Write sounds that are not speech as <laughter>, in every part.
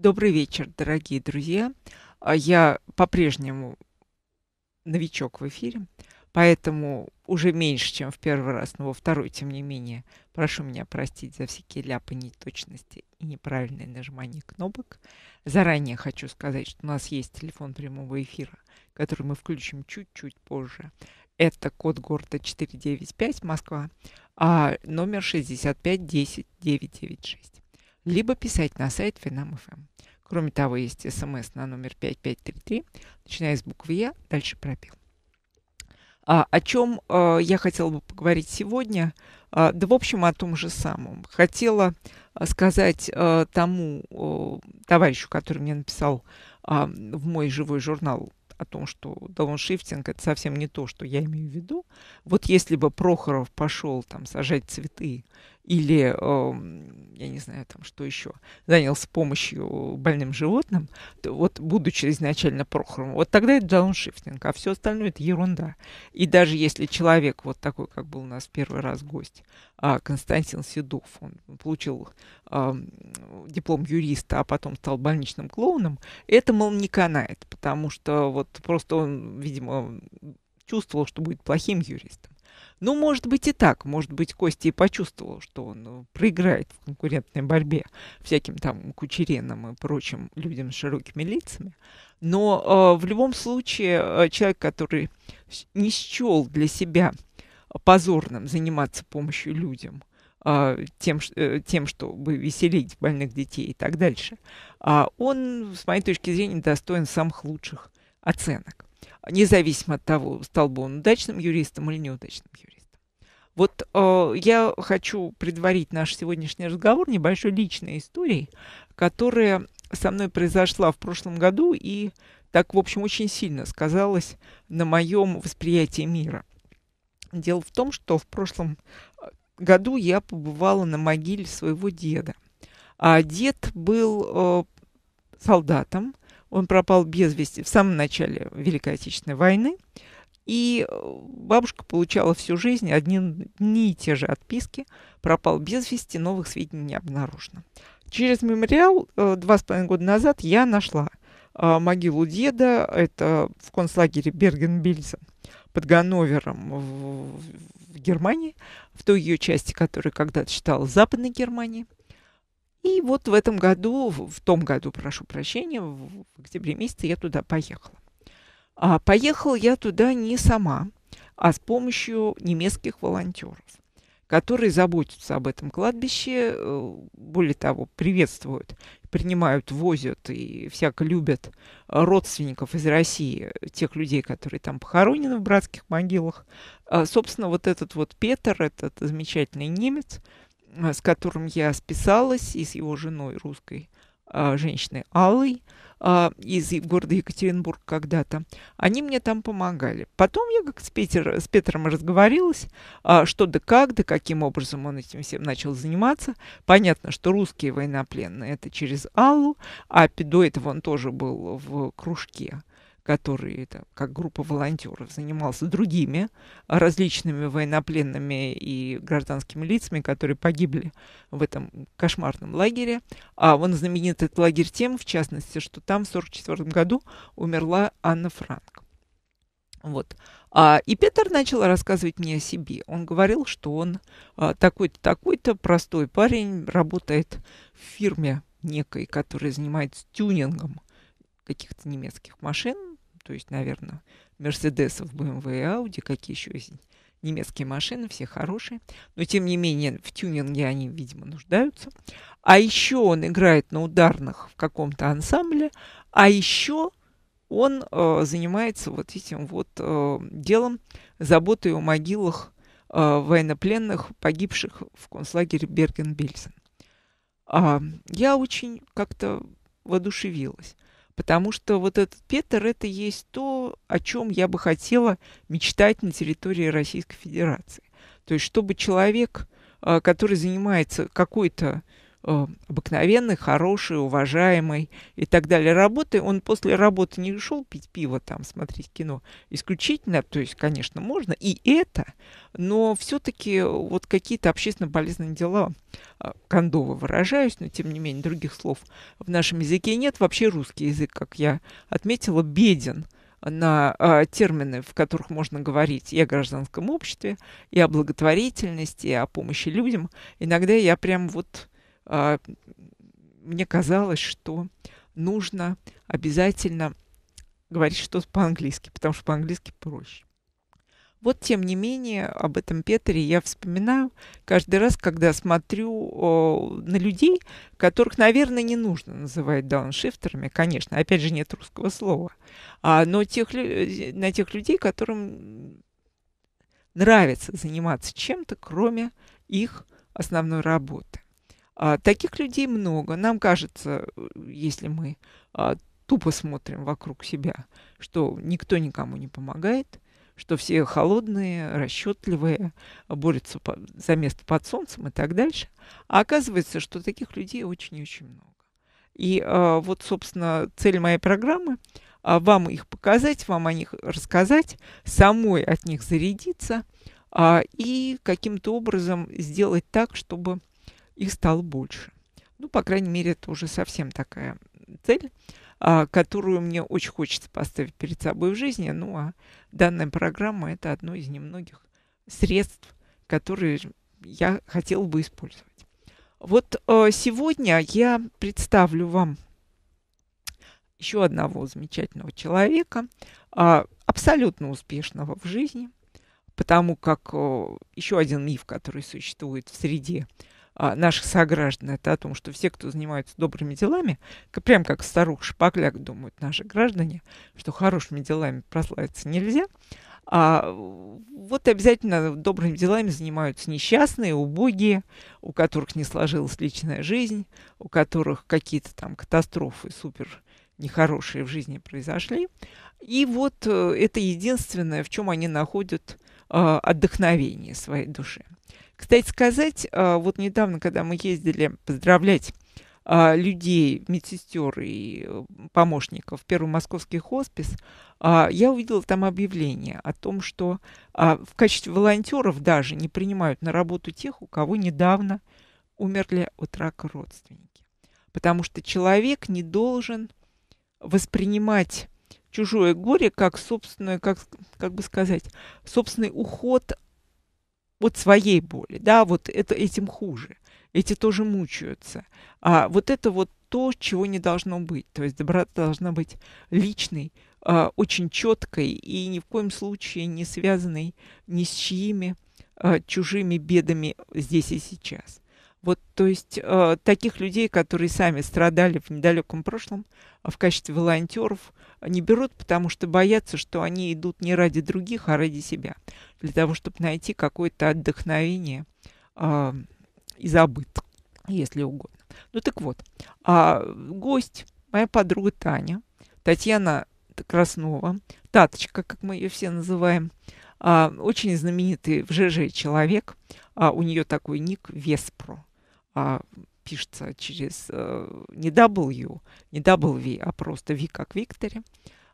Добрый вечер, дорогие друзья. А, я по-прежнему новичок в эфире, поэтому уже меньше, чем в первый раз, но во второй, тем не менее, прошу меня простить за всякие ляпы, неточности и неправильное нажимание кнопок. Заранее хочу сказать, что у нас есть телефон прямого эфира, который мы включим чуть-чуть позже. Это код города 495, Москва, а номер 65 либо писать на сайт Финам.фм. Эм. Кроме того, есть смс на номер 5533, начиная с буквы «Я», дальше пропил. А, о чем а, э, я хотела бы поговорить сегодня? А, да, в общем, о том же самом. Хотела э, сказать а, тому а, товарищу, который мне написал а, в мой живой журнал о том, что дауншифтинг – это совсем не то, что я имею в виду. Вот если бы Прохоров пошел там сажать цветы или, эм, я не знаю, там что еще, занялся помощью больным животным, то вот будучи изначально Прохором, вот тогда это дауншифтинг, а все остальное это ерунда. И даже если человек вот такой, как был у нас первый раз гость, а, Константин Седов, он получил эм, диплом юриста, а потом стал больничным клоуном, это, мол, не канает, потому что вот просто он, видимо, чувствовал, что будет плохим юристом. Ну, может быть и так. Может быть, Костя и почувствовал, что он э, проиграет в конкурентной борьбе всяким там кучеренам и прочим людям с широкими лицами. Но э, в любом случае э, человек, который не счел для себя позорным заниматься помощью людям, э, тем, тем, чтобы веселить больных детей и так дальше, а он, с моей точки зрения, достоин самых лучших оценок независимо от того, стал бы он удачным юристом или неудачным юристом. Вот э, я хочу предварить наш сегодняшний разговор небольшой личной историей, которая со мной произошла в прошлом году и так, в общем, очень сильно сказалась на моем восприятии мира. Дело в том, что в прошлом э, году я побывала на могиле своего деда. А дед был э, солдатом, он пропал без вести в самом начале Великой Отечественной войны. И э, бабушка получала всю жизнь одни, одни и те же отписки. Пропал без вести, новых сведений не обнаружено. Через мемориал э, два с половиной года назад я нашла э, могилу деда. Это в концлагере Берген-Бильзен под Ганновером в, в Германии, в той ее части, которая когда-то считалась Западной Германией. И вот в этом году, в том году, прошу прощения, в октябре месяце я туда поехала. А поехала я туда не сама, а с помощью немецких волонтеров, которые заботятся об этом кладбище, э, более того, приветствуют, принимают, возят и всяко любят родственников из России, тех людей, которые там похоронены в братских могилах. А, собственно, вот этот вот Петр, этот замечательный немец, Э, с которым я списалась, и с его женой русской а, женщиной Аллой а, из города Екатеринбург когда-то. Они мне там помогали. Потом я как с, Петер, с Петром разговорилась, а, что да как, да каким образом он этим всем начал заниматься. Понятно, что русские военнопленные это через Аллу, а до этого он тоже был в кружке который там, как группа волонтеров занимался другими а, различными военнопленными и гражданскими лицами, которые погибли в этом кошмарном лагере. А он знаменит этот лагерь тем, в частности, что там в 1944 году умерла Анна Франк. Вот. А, и Петр начал рассказывать мне о себе. Он говорил, что он а, такой-то, такой-то простой парень, работает в фирме некой, которая занимается тюнингом каких-то немецких машин, то есть, наверное, Мерседесов, БМВ и Ауди, какие еще есть немецкие машины, все хорошие, но тем не менее в тюнинге они, видимо, нуждаются. А еще он играет на ударных в каком-то ансамбле, а еще он э, занимается вот этим вот э, делом, заботой о могилах э, военнопленных, погибших в концлагере Берген-Бельсен. А, я очень как-то воодушевилась потому что вот этот Петр это есть то, о чем я бы хотела мечтать на территории Российской Федерации. То есть чтобы человек, а, который занимается какой-то Э, обыкновенной, хорошей, уважаемой и так далее работы. Он после работы не шел пить пиво, там, смотреть кино исключительно, то есть, конечно, можно и это, но все-таки э, вот какие-то общественно полезные дела, э, кондово выражаюсь, но тем не менее других слов в нашем языке нет. Вообще русский язык, как я отметила, беден на э, термины, в которых можно говорить и о гражданском обществе, и о благотворительности, и о помощи людям. Иногда я прям вот а, мне казалось, что нужно обязательно говорить что-то по-английски, потому что по-английски проще. Вот, тем не менее, об этом Петре я вспоминаю каждый раз, когда смотрю на людей, которых, наверное, не нужно называть дауншифтерами, конечно, опять же, нет русского слова, а, но тех, на тех людей, которым нравится заниматься чем-то, кроме их основной работы. А, таких людей много. Нам кажется, э, если мы а, тупо смотрим вокруг себя, что никто никому не помогает, что все холодные, расчетливые, а, борются по, за место под солнцем и так дальше. А оказывается, что таких людей очень и очень много. И а, вот, собственно, цель моей программы а, вам их показать, вам о них рассказать, самой от них зарядиться а, и каким-то образом сделать так, чтобы их стало больше. Ну, по крайней мере, это уже совсем такая цель, а, которую мне очень хочется поставить перед собой в жизни. Ну, а данная программа – это одно из немногих средств, которые я хотела бы использовать. Вот а, сегодня я представлю вам еще одного замечательного человека, а, абсолютно успешного в жизни, потому как еще один миф, который существует в среде а, наших сограждан, это о том, что все, кто занимаются добрыми делами, прям как старух шпакляк думают наши граждане, что хорошими делами прославиться нельзя, а вот обязательно добрыми делами занимаются несчастные, убогие, у которых не сложилась личная жизнь, у которых какие-то там катастрофы супер нехорошие в жизни произошли. И вот э, это единственное, в чем они находят а, отдохновение своей души. Кстати сказать, а, вот недавно, когда мы ездили поздравлять а, людей, медсестер и э, помощников в Первый Московский хоспис, а, я увидела там объявление о том, что в качестве волонтеров даже не принимают на работу тех, у кого недавно умерли от рака родственники. Потому что человек не должен воспринимать чужое горе как собственное, как, как бы сказать, собственный уход вот своей боли, да, вот это, этим хуже, эти тоже мучаются. А вот это вот то, чего не должно быть. То есть доброта должна быть личной, э, очень четкой и ни в коем случае не связанной ни с чьими э, чужими бедами здесь и сейчас. Вот, то есть э, таких людей, которые сами страдали в недалеком прошлом а в качестве волонтеров, а, не берут, потому что боятся, что они идут не ради других, а ради себя, для того, чтобы найти какое-то отдохновение э, и забыт, если угодно. Ну так вот, а, гость, моя подруга Таня, Татьяна Краснова, Таточка, как мы ее все называем, а, очень знаменитый в ЖЖ человек, а, у нее такой ник Веспро а пишется через э, не W, не W, а просто V как Викторе.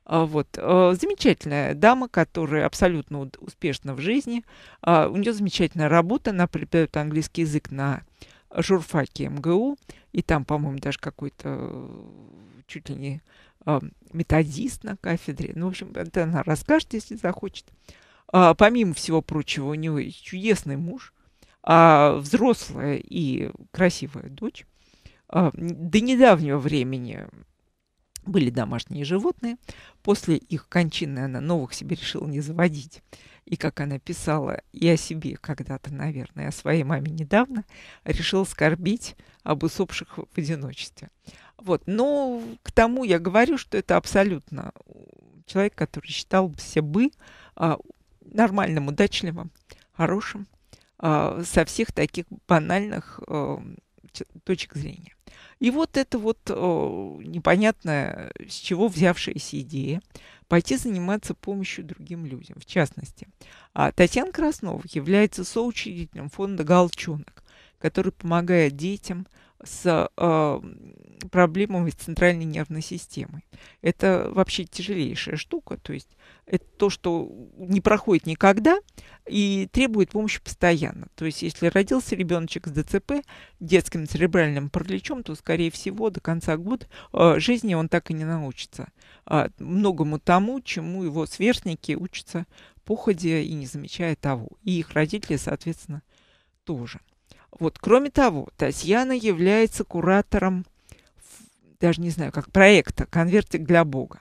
А, вот. Э, замечательная дама, которая абсолютно успешна в жизни. А, у нее замечательная работа. Она преподает английский язык на журфаке МГУ. И там, по-моему, даже какой-то э, чуть ли не методист на кафедре. Ну, в общем, это она расскажет, если захочет. А, помимо всего прочего, у нее чудесный муж, а взрослая и красивая дочь а, до недавнего времени были домашние животные. После их кончины она новых себе решила не заводить. И, как она писала, и о себе когда-то, наверное, о своей маме недавно, решила скорбить об усопших в одиночестве. Вот. Но к тому я говорю, что это абсолютно э, человек, который считал себя бы а, нормальным, удачливым, хорошим, а, со всех таких банальных а, точек зрения. И вот это вот о, а, непонятно с чего взявшаяся идея пойти заниматься помощью другим людям. В частности, Татьяна Краснова является соучредителем фонда «Галчонок», который помогает детям – с э, проблемами с центральной нервной системой. Это вообще тяжелейшая штука, то есть это то, что не проходит никогда и требует помощи постоянно. То есть если родился ребеночек с ДЦП, детским церебральным параличом, то, скорее всего, до конца года э, жизни он так и не научится. Э, многому тому, чему его сверстники учатся походе и не замечая того. И их родители, соответственно, тоже. Вот, кроме того, Татьяна является куратором, даже не знаю, как проекта «Конвертик для Бога».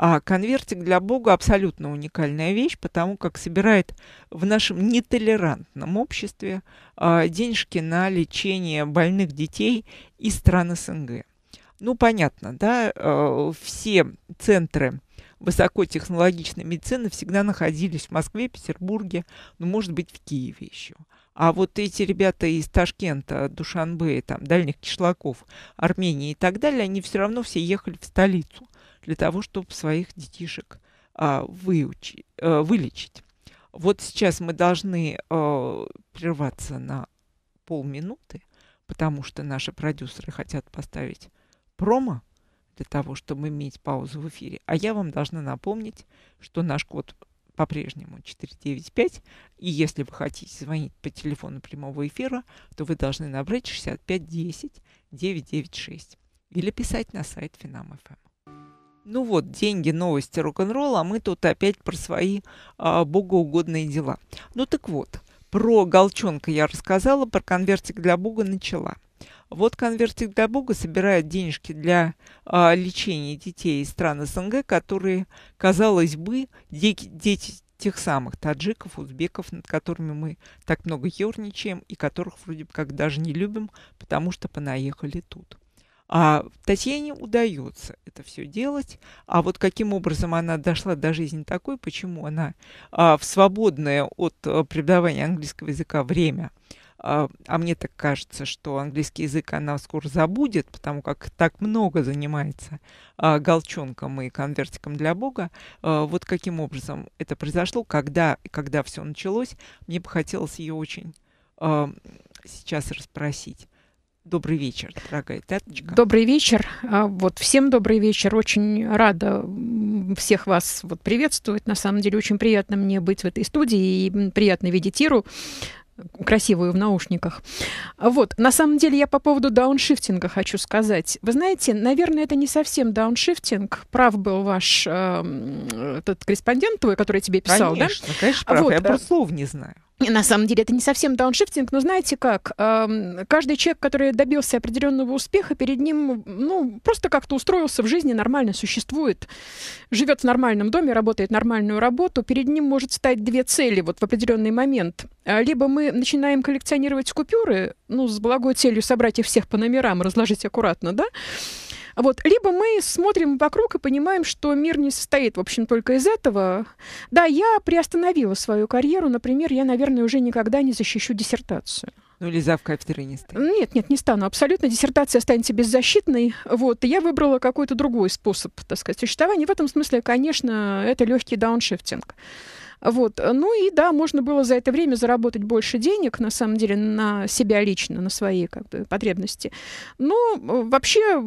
А конвертик для Бога абсолютно уникальная вещь, потому как собирает в нашем нетолерантном обществе а, денежки на лечение больных детей из стран СНГ. Ну, понятно, да, а, все центры высокотехнологичной медицины всегда находились в Москве, Петербурге, ну, может быть, в Киеве еще. А вот эти ребята из Ташкента, Душанбе, там, дальних кишлаков, Армении и так далее, они все равно все ехали в столицу для того, чтобы своих детишек а, выучи, а, вылечить. Вот сейчас мы должны а, прерваться на полминуты, потому что наши продюсеры хотят поставить промо для того, чтобы иметь паузу в эфире. А я вам должна напомнить, что наш код по-прежнему 495. И если вы хотите звонить по телефону прямого эфира, то вы должны набрать 6510 996 или писать на сайт Финам.фм. Эм. Ну вот, деньги, новости, рок-н-ролл, а мы тут опять про свои а, богоугодные дела. Ну так вот, про Голчонка я рассказала, про конвертик для Бога начала. Вот конвертик для Бога собирает денежки для а, лечения детей из стран СНГ, которые, казалось бы, дети, дети тех самых таджиков, узбеков, над которыми мы так много ерничаем и которых вроде бы как даже не любим, потому что понаехали тут. А Татьяне удается это все делать. А вот каким образом она дошла до жизни такой, почему она а, в свободное от э, преподавания английского языка время а, а мне так кажется, что английский язык она скоро забудет, потому как так много занимается а, галчонком и конвертиком для Бога. А, вот каким образом это произошло, когда, когда все началось, мне бы хотелось ее очень а, сейчас расспросить. Добрый вечер, дорогая Таточка. Добрый вечер. А, вот всем добрый вечер. Очень рада всех вас вот приветствовать. На самом деле очень приятно мне быть в этой студии и приятно видеть Иру красивую в наушниках. Вот, на самом деле я по поводу дауншифтинга хочу сказать. Вы знаете, наверное, это не совсем дауншифтинг. Прав был ваш э, этот корреспондент твой, который тебе писал, конечно, да? Конечно, конечно. прав. Вот. Я э, просто слов не знаю. На самом деле это не совсем дауншифтинг, но знаете как, каждый человек, который добился определенного успеха, перед ним, ну, просто как-то устроился в жизни, нормально существует, живет в нормальном доме, работает нормальную работу, перед ним может стать две цели вот в определенный момент. А, либо мы начинаем коллекционировать купюры, ну, с благой целью собрать их всех по номерам, разложить аккуратно, да, вот. Либо мы смотрим вокруг и понимаем, что мир не состоит, в общем, только из этого. Да, я приостановила свою карьеру. Например, я, наверное, уже никогда не защищу диссертацию. Ну, или зав кафедры не станет. Нет, нет, не стану. Абсолютно диссертация останется беззащитной. Вот. И я выбрала какой-то другой способ, так сказать, существования. В этом смысле, конечно, это легкий дауншифтинг. Вот. Э, ну и да, можно было за это время заработать больше денег, на самом деле, на себя лично, на свои как бы, потребности. Но э, вообще,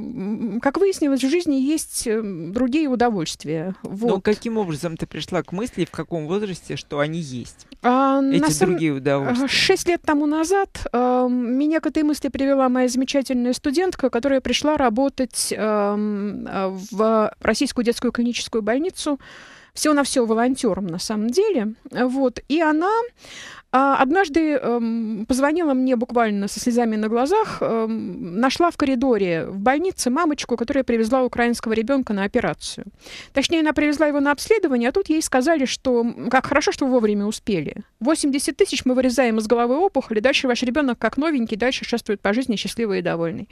как выяснилось, в жизни есть эм, другие удовольствия. Ну, вот. Но каким образом ты пришла к мысли, в каком возрасте, что они есть? А, Эти на самом... другие удовольствия. Шесть лет тому назад э, меня к этой мысли привела моя замечательная студентка, которая пришла работать эм, э, в российскую детскую клиническую больницу все на все волонтером на самом деле. Вот. И она а, Однажды эм, позвонила мне буквально со слезами на глазах, эм, нашла в коридоре в больнице мамочку, которая привезла украинского ребенка на операцию. Точнее, она привезла его на обследование, а тут ей сказали, что как хорошо, что вовремя успели. 80 тысяч мы вырезаем из головы опухоли, дальше ваш ребенок как новенький, дальше шествует по жизни счастливый и довольный.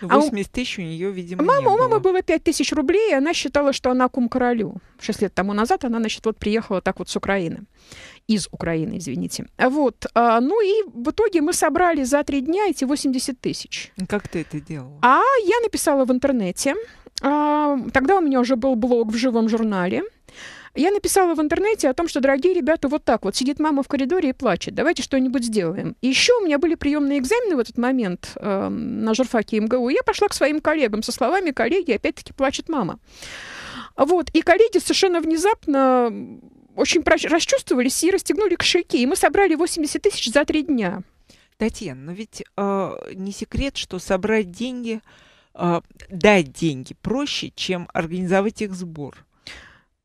80 а, тысяч у нее, видимо, мама, не было. У мамы было 5 тысяч рублей, и она считала, что она кум королю. Шесть лет тому назад она, значит, вот приехала так вот с Украины. Из Украины, извините. Вот. А, ну и в итоге мы собрали за три дня эти 80 тысяч. Как ты это делала? А я написала в интернете. А, тогда у меня уже был блог в живом журнале. Я написала в интернете о том, что, дорогие ребята, вот так вот сидит мама в коридоре и плачет, давайте что-нибудь сделаем. И еще у меня были приемные экзамены в этот момент э, на журфаке МГУ, я пошла к своим коллегам со словами «коллеги, опять-таки плачет мама». Вот, и коллеги совершенно внезапно очень расчувствовались и расстегнули кошельки, и мы собрали 80 тысяч за три дня. Татьяна, но ведь э, не секрет, что собрать деньги, э, дать деньги проще, чем организовать их сбор.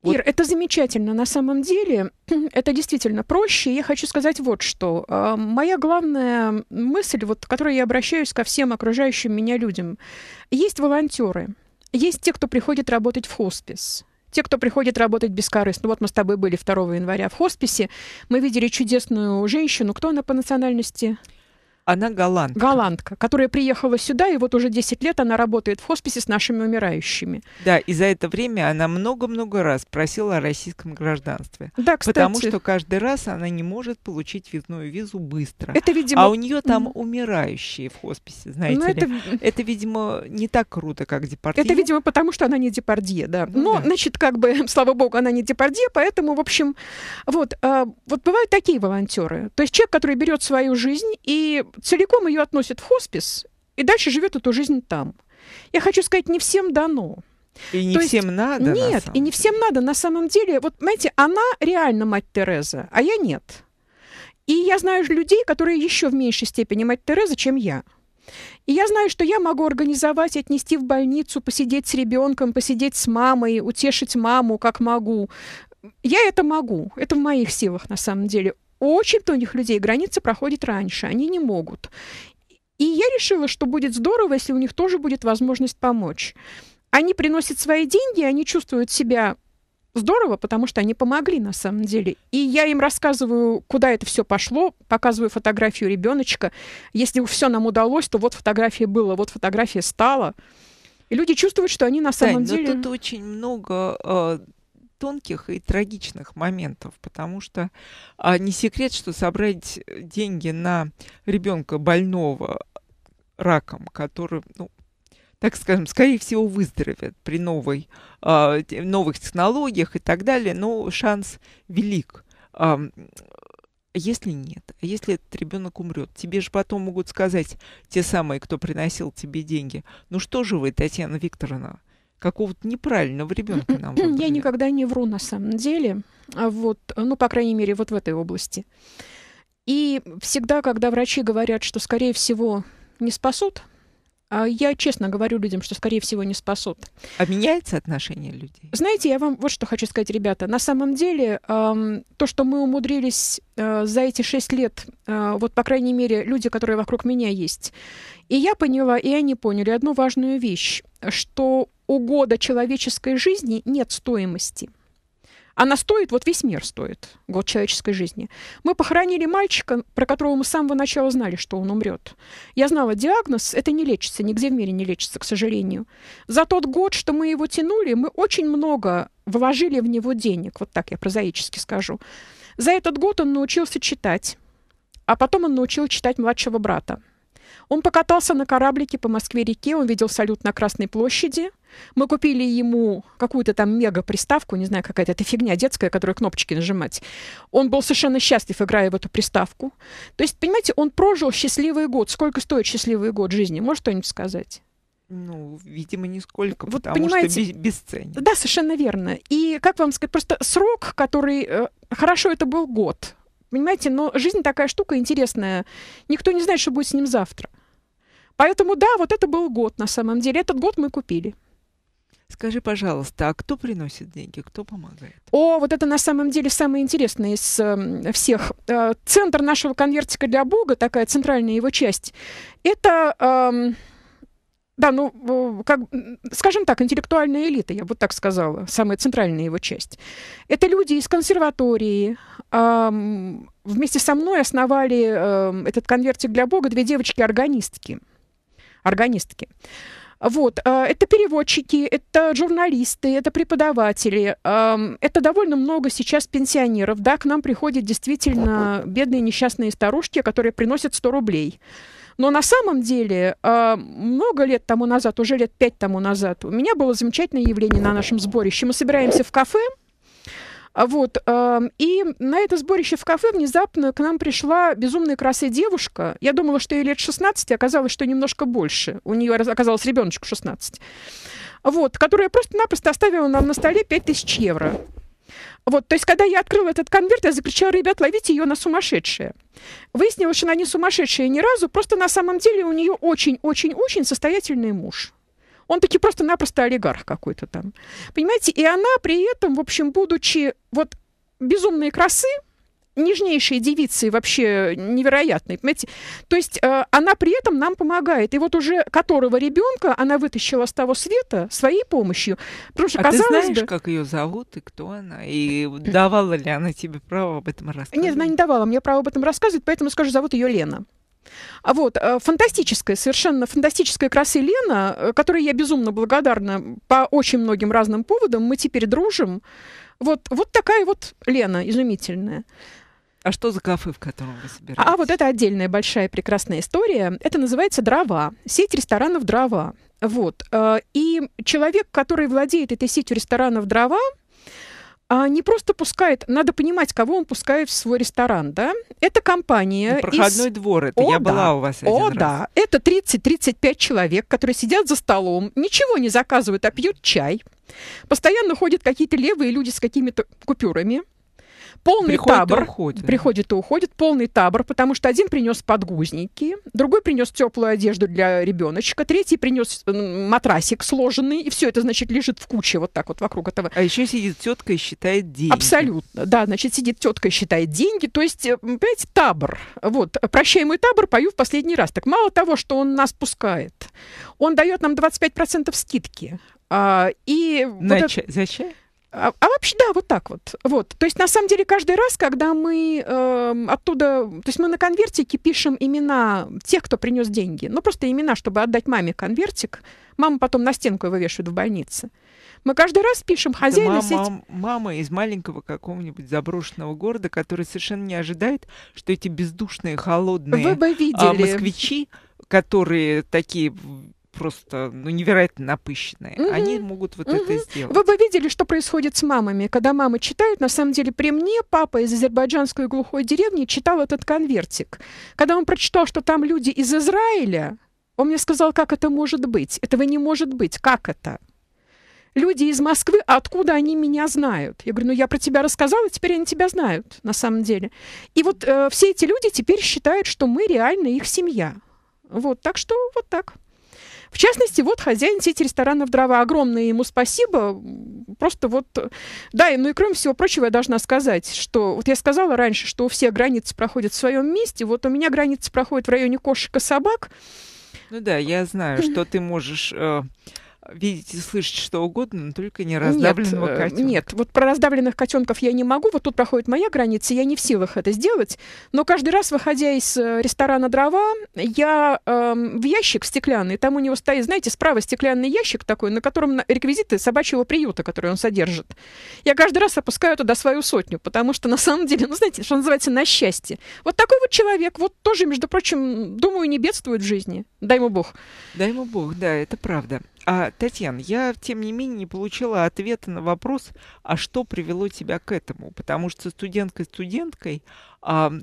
Вот. это замечательно на самом деле. <clears throat> Это действительно проще. Я хочу сказать вот что. А, моя главная мысль, вот, к которой я обращаюсь ко всем окружающим меня людям. Есть волонтеры, есть те, кто приходит работать в хоспис, те, кто приходит работать бескорыстно. Вот мы с тобой были 2 января в хосписе. Мы видели чудесную женщину. Кто она по национальности? Она голландка. Голландка, которая приехала сюда, и вот уже 10 лет она работает в хосписе с нашими умирающими. Да, и за это время она много-много раз просила о российском гражданстве. Да, кстати. Потому что каждый раз она не может получить визную визу быстро. Это, видимо... А у нее там умирающие в хосписе, ну, знаете ну, ли. Это, видимо, не так круто, как депортье. Это, видимо, потому что она не депортье, да. Ну, Но, да. значит, как бы, <laughs> слава богу, она не депортье, поэтому, в общем, вот, а, вот бывают такие волонтеры. То есть человек, который берет свою жизнь и целиком ее относят в хоспис и дальше живет эту жизнь там. Я хочу сказать, не всем дано. И не То всем есть, надо. Нет, на и не всем надо. На самом деле, вот, знаете, она реально мать Тереза, а я нет. И я знаю людей, которые еще в меньшей степени мать Тереза, чем я. И я знаю, что я могу организовать, отнести в больницу, посидеть с ребенком, посидеть с мамой, утешить маму, как могу. Я это могу. Это в моих силах, на самом деле у очень многих людей граница проходит раньше, они не могут. И я решила, что будет здорово, если у них тоже будет возможность помочь. Они приносят свои деньги, они чувствуют себя здорово, потому что они помогли на самом деле. И я им рассказываю, куда это все пошло, показываю фотографию ребеночка. Если все нам удалось, то вот фотография была, вот фотография стала. И люди чувствуют, что они на самом Тань, ну деле... но тут очень много а, тонких и трагичных моментов, потому что а, не секрет, что собрать э, деньги на ребенка больного э, раком, который, ну, так скажем, скорее всего, выздоровеет при новой, а, новых технологиях и так далее, но шанс велик. А, если нет, а если этот ребенок умрет, тебе же потом могут сказать те самые, кто приносил тебе деньги, ну что же вы, Татьяна Викторовна, какого-то неправильного ребенка нам выдали. Я никогда не вру на самом деле. А вот, ну, по крайней мере, вот в этой области. И всегда, когда врачи говорят, что, скорее всего, не спасут, а, я честно говорю людям, что, скорее всего, не спасут. А меняется отношение людей? Знаете, я вам вот что хочу сказать, ребята. На самом деле, то, что мы умудрились э, за эти шесть лет, э, вот, по крайней мере, люди, которые вокруг меня есть, и я поняла, и они поняли одну важную вещь, что у года человеческой жизни нет стоимости – она стоит, вот весь мир стоит, год человеческой жизни. Мы похоронили мальчика, про которого мы с самого начала знали, что он умрет. Я знала диагноз, это не лечится, нигде в мире не лечится, к сожалению. За тот год, что мы его тянули, мы очень много вложили в него денег, вот так я прозаически скажу. За этот год он научился читать, а потом он научил читать младшего брата. Он покатался на кораблике по Москве-реке, он видел салют на Красной площади. Мы купили ему какую-то там мега-приставку, не знаю, какая-то это фигня детская, которую кнопочки нажимать. Он был совершенно счастлив, играя в эту приставку. То есть, понимаете, он прожил счастливый год. Сколько стоит счастливый год жизни? Может что-нибудь сказать? Ну, видимо, нисколько, вот, потому понимаете, что бесценен. Да, совершенно верно. И, как вам сказать, просто срок, который... Э, хорошо, это был год, понимаете, но жизнь такая штука интересная. Никто не знает, что будет с ним завтра. Поэтому да, вот это был год на самом деле. Этот год мы купили. Скажи, пожалуйста, а кто приносит деньги, кто помогает? О, вот это на самом деле самое интересное из э, всех. Э, центр нашего конвертика для Бога, такая центральная его часть, это... Э, да, ну, э, как, скажем так, интеллектуальная элита, я бы так сказала, самая центральная его часть. Это люди из консерватории. Эм, вместе со мной основали э, этот конвертик для Бога две девочки-органистки органистки. Вот, э, это переводчики, это журналисты, это преподаватели, эм, это довольно много сейчас пенсионеров, да, к нам приходят действительно бедные несчастные старушки, которые приносят 100 рублей. Но на самом деле, э, много лет тому назад, уже лет пять тому назад, у меня было замечательное явление на нашем сборище. Мы собираемся в кафе, а вот. Эм, и на это сборище в кафе внезапно к нам пришла безумная красная девушка. Я думала, что ей лет 16, оказалось, что немножко больше. У нее оказалось ребеночку 16. Вот, которая просто-напросто оставила нам на столе 5000 евро. Вот, то есть, когда я открыла этот конверт, я закричала, ребят, ловите ее на сумасшедшее. Выяснилось, что она не сумасшедшая ни разу, просто на самом деле у нее очень-очень-очень состоятельный муж. Он таки просто-напросто олигарх какой-то там. Понимаете? И она при этом, в общем, будучи вот безумной красы, нежнейшие девицы вообще невероятные, понимаете? То есть э, она при этом нам помогает. И вот уже которого ребенка она вытащила с того света своей помощью. Потому что, а ты знаешь, бы... как ее зовут и кто она? И давала ли она тебе право об этом рассказывать? Нет, она не давала мне право об этом рассказывать, поэтому скажу, зовут ее Лена. А вот, э, фантастическая, совершенно фантастическая краса Лена, э, которой я безумно благодарна по очень многим разным поводам. Мы теперь дружим. Вот, вот такая вот Лена изумительная. А что за кафе, в котором вы собираетесь? А вот это отдельная большая прекрасная история. Это называется «Дрова». Сеть ресторанов «Дрова». Вот. Э, и человек, который владеет этой сетью ресторанов «Дрова», а, не просто пускает, надо понимать, кого он пускает в свой ресторан, да? Это компания. Ну, проходной из... двор, это О, я да. была у вас один О, раз. да. Это 30-35 человек, которые сидят за столом, ничего не заказывают, а пьют чай. Постоянно ходят какие-то левые люди с какими-то купюрами полный приходит табор. И уходит. Приходит и уходит, полный табор, потому что один принес подгузники, другой принес теплую одежду для ребеночка, третий принес матрасик сложенный, и все это, значит, лежит в куче вот так вот вокруг этого. А еще сидит тетка и считает деньги. Абсолютно, да, значит, сидит тетка и считает деньги, то есть, э, понимаете, табор. Вот, прощай мой табор, пою в последний раз. Так мало того, что он нас пускает, он дает нам 25% скидки. А, и на вот чай, это... за чай? А, а вообще, да, вот так вот. вот. То есть, на самом деле, каждый раз, когда мы э, оттуда... То есть мы на конвертике пишем имена тех, кто принес деньги. Ну, просто имена, чтобы отдать маме конвертик. Мама потом на стенку его вешают в больнице. Мы каждый раз пишем хозяина мама, сеть... мама из маленького какого-нибудь заброшенного города, который совершенно не ожидает, что эти бездушные, холодные Вы бы а, видели. москвичи, которые такие просто ну, невероятно напыщенные. mm Они могут вот mm это сделать. Вы бы видели, что происходит с мамами, когда мамы читают. На самом деле при мне папа из азербайджанской глухой деревни читал этот конвертик. Когда он прочитал, что там люди из Израиля, он мне сказал, как это может быть. Этого не может быть. Как это? Люди из Москвы, а откуда они меня знают? Я говорю, ну я про тебя рассказала, теперь они тебя знают, на самом деле. И вот э, все эти люди теперь считают, что мы реально их семья. Вот, так что вот так. В частности, вот хозяин сети ресторанов «Дрова». Огромное ему спасибо. Просто вот... Да, и, ну и кроме всего прочего, я должна сказать, что... Вот я сказала раньше, что у всех границы проходят в своем месте. Вот у меня границы проходят в районе кошек и собак. Ну да, я знаю, что ты можешь э, видеть и слышать что угодно, но только не раздавленного нет, э, котенка. Нет, вот про раздавленных котенков я не могу, вот тут проходит моя граница, я не в силах это сделать, но каждый раз, выходя из э, ресторана «Дрова», я э, в ящик стеклянный, там у него стоит, знаете, справа стеклянный ящик такой, на котором реквизиты собачьего приюта, который он содержит. Я каждый раз опускаю туда свою сотню, потому что на самом деле, ну знаете, что называется, на счастье. Вот такой вот человек, вот тоже, между прочим, думаю, не бедствует в жизни. Дай ему бог. Дай ему бог, да, это правда. А, Татьяна, я, тем не менее, не получила ответа на вопрос, а что привело тебя к этому? Потому что студенткой-студенткой а,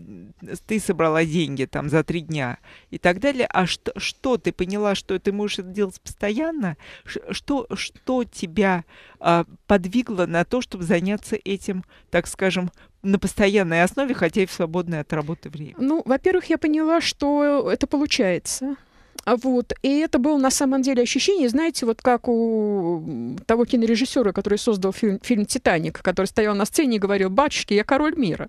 ты собрала деньги там за три дня и так далее. А что, что ты поняла, что ты можешь это делать постоянно? Что, что тебя а, подвигло на то, чтобы заняться этим, так скажем, на постоянной основе, хотя и в свободное от работы время? Ну, во-первых, я поняла, что это получается вот. И это было на самом деле ощущение, знаете, вот как у того кинорежиссера, который создал фильм, фильм «Титаник», который стоял на сцене и говорил «Батюшки, я король мира».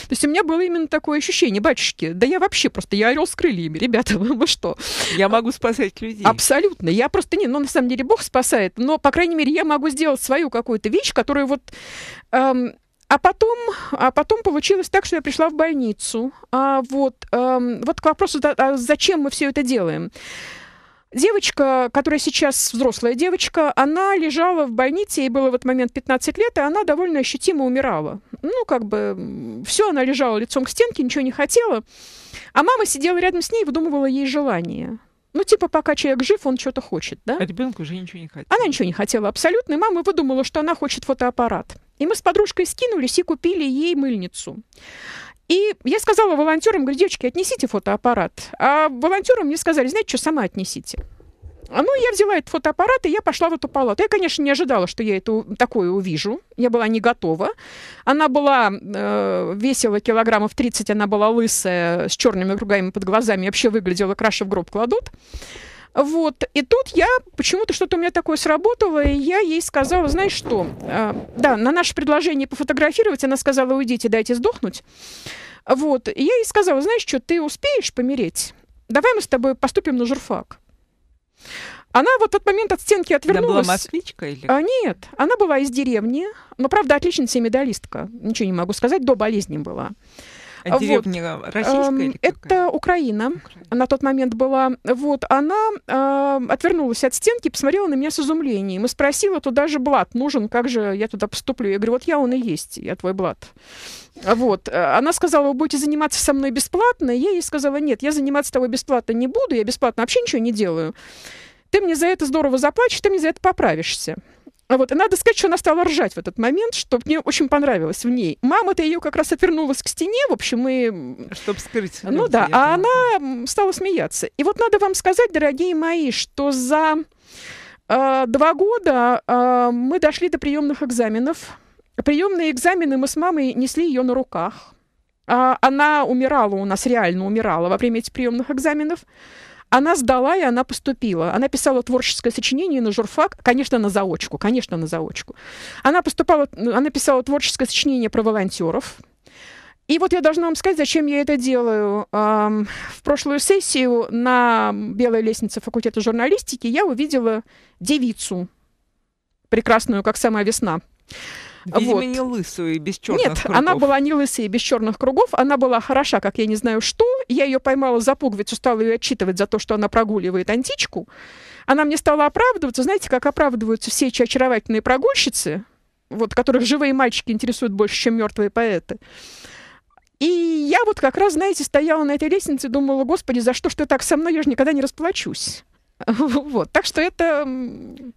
То есть у меня было именно такое ощущение «Батюшки, да я вообще просто, я орел с крыльями, ребята, <laughs> вы, что?» Я могу спасать людей. Абсолютно. Я просто, не, ну на самом деле Бог спасает, но, по крайней мере, я могу сделать свою какую-то вещь, которую вот эм, а потом, а потом получилось так, что я пришла в больницу. А, вот, а, вот к вопросу, а зачем мы все это делаем. Девочка, которая сейчас взрослая девочка, она лежала в больнице, ей было в этот момент 15 лет, и она довольно ощутимо умирала. Ну, как бы, все, она лежала лицом к стенке, ничего не хотела. А мама сидела рядом с ней и выдумывала ей желание. Ну, типа, пока человек жив, он что-то хочет, да? А ребенок уже ничего не хотел. Она ничего не хотела абсолютно, и мама выдумала, что она хочет фотоаппарат. И мы с подружкой скинулись и купили ей мыльницу. И я сказала волонтерам, говорю, девочки, отнесите фотоаппарат. А волонтеры мне сказали, знаете что, сама отнесите. А ну, я взяла этот фотоаппарат, и я пошла в эту палату. Я, конечно, не ожидала, что я это такое увижу. Я была не готова. Она была э, весила килограммов 30, она была лысая, с черными кругами под глазами, вообще выглядела краше в гроб кладут. Вот. И тут я почему-то что-то у меня такое сработало, и я ей сказала, знаешь что, э, да, на наше предложение пофотографировать, она сказала, уйдите, дайте сдохнуть. Вот. И я ей сказала, знаешь что, ты успеешь помереть? Давай мы с тобой поступим на журфак. Она вот в тот момент от стенки отвернулась. Она была москвичка или? А, нет, она была из деревни, но, правда, отличница и медалистка. Ничего не могу сказать, до болезни была. А вот. российская? Эм, или Это Украина. Украина на тот момент была. Вот она э, отвернулась от стенки, посмотрела на меня с изумлением и спросила, туда же блат нужен, как же я туда поступлю? Я говорю, вот я он и есть, я твой блат. Вот. Э, она сказала, вы будете заниматься со мной бесплатно? Я ей сказала, нет, я заниматься с тобой бесплатно не буду, я бесплатно вообще ничего не делаю. Ты мне за это здорово заплатишь, ты мне за это поправишься. А вот, и надо сказать, что она стала ржать в этот момент, что мне очень понравилось в ней. Мама-то ее как раз отвернулась к стене, в общем, и... Чтобы скрыть. Ну, ну да, а она стала смеяться. И вот надо вам сказать, дорогие мои, что за э, два года э, мы дошли до приемных экзаменов. Приемные экзамены мы с мамой несли ее на руках. Э, она умирала у нас, реально умирала во время этих приемных экзаменов она сдала, и она поступила. Она писала творческое сочинение на журфак, конечно, на заочку, конечно, на заочку. Она поступала, ну, она писала творческое сочинение про волонтеров, и вот я должна вам сказать, зачем я это делаю. В прошлую сессию на Белой лестнице факультета журналистики я увидела девицу, прекрасную, как самая весна. Видимо, вот. не лысую и без черных Нет, кругов. она была не лысая и без черных кругов. Она была хороша, как я не знаю что. Я ее поймала за пуговицу, стала ее отчитывать за то, что она прогуливает античку. Она мне стала оправдываться. Знаете, как оправдываются все эти очаровательные прогульщицы, вот, которых живые мальчики интересуют больше, чем мертвые поэты. И я вот как раз, знаете, стояла на этой лестнице и думала, господи, за что ж ты так со мной, я же никогда не расплачусь. <laughs> Вот, так что это...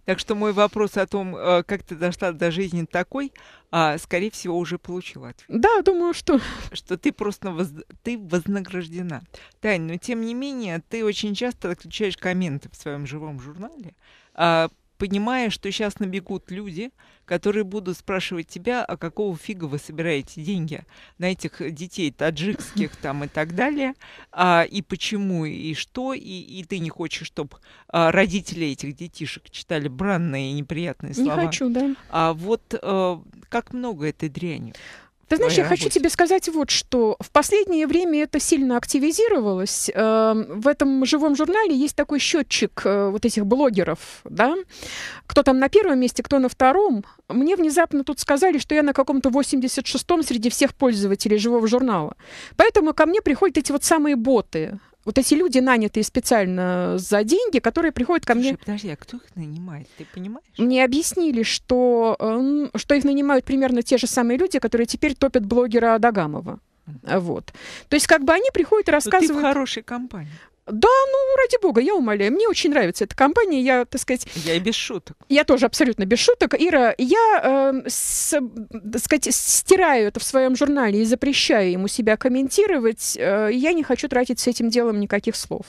Так что мой вопрос о том, э, как ты дошла до жизни такой, а, скорее всего, уже получил ответ. Да, думаю, что... Что ты просто воз... ты вознаграждена. Тань, но тем не менее, ты очень часто отключаешь комменты в своем живом журнале а, понимая, что сейчас набегут люди, которые будут спрашивать тебя, а какого фига вы собираете деньги на этих детей таджикских <laughs> там и так далее, а, и почему, и что, и, и ты не хочешь, чтобы а, родители этих детишек читали бранные и неприятные слова. Не хочу, да. А вот а, как много этой дряни? Ты знаешь, я работе. хочу тебе сказать вот что. В последнее время это сильно активизировалось. Эм, в этом живом журнале есть такой счетчик э, вот этих блогеров, да, кто там на первом месте, кто на втором. Мне внезапно тут сказали, что я на каком-то 86-м среди всех пользователей живого журнала. Поэтому ко мне приходят эти вот самые боты, вот эти люди, нанятые специально за деньги, которые приходят ко Слушай, мне... подожди, а кто их нанимает, ты понимаешь? Мне объяснили, что, э, что их нанимают примерно те же самые люди, которые теперь топят блогера Адагамова, Вот. То есть, как бы они приходят и рассказывают... Но ты в хорошей компании. Да, ну, ради бога, я умоляю. Мне очень нравится эта компания. Я, так сказать... Я и без шуток. Я тоже абсолютно без шуток. Ира, я, э, с, так сказать, стираю это в своем журнале и запрещаю ему себя комментировать. Э, я не хочу тратить с этим делом никаких слов.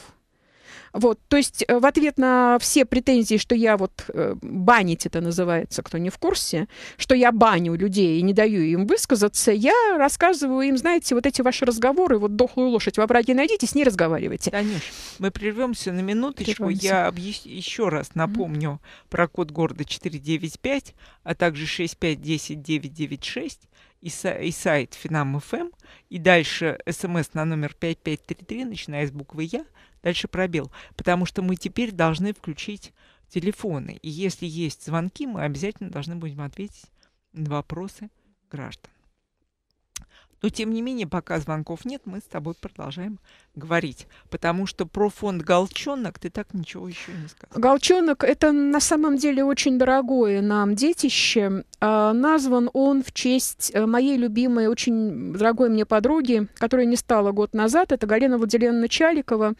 Вот, то есть э, в ответ на все претензии, что я вот э, банить это называется, кто не в курсе, что я баню людей и не даю им высказаться, я рассказываю им, знаете, вот эти ваши разговоры, вот дохлую лошадь во враге найдите, с ней разговаривайте. Конечно. Мы прервемся на минуточку. Прервемся. Я объяс... еще раз напомню mm-hmm. про код города 495, а также 6510996 и, и сайт Финам.фм, эм, и дальше смс эм на номер 5533, начиная с буквы «Я», дальше пробел. Потому что мы теперь должны включить телефоны. И если есть звонки, мы обязательно должны будем ответить на вопросы граждан. Но, тем не менее, пока звонков нет, мы с тобой продолжаем говорить. Потому что про фонд «Голчонок» ты так ничего еще не сказал. «Голчонок» — это на самом деле очень дорогое нам детище. А, назван он в честь э, моей любимой, очень дорогой мне подруги, которая не стала год назад. Это Галина Владимировна Чаликова,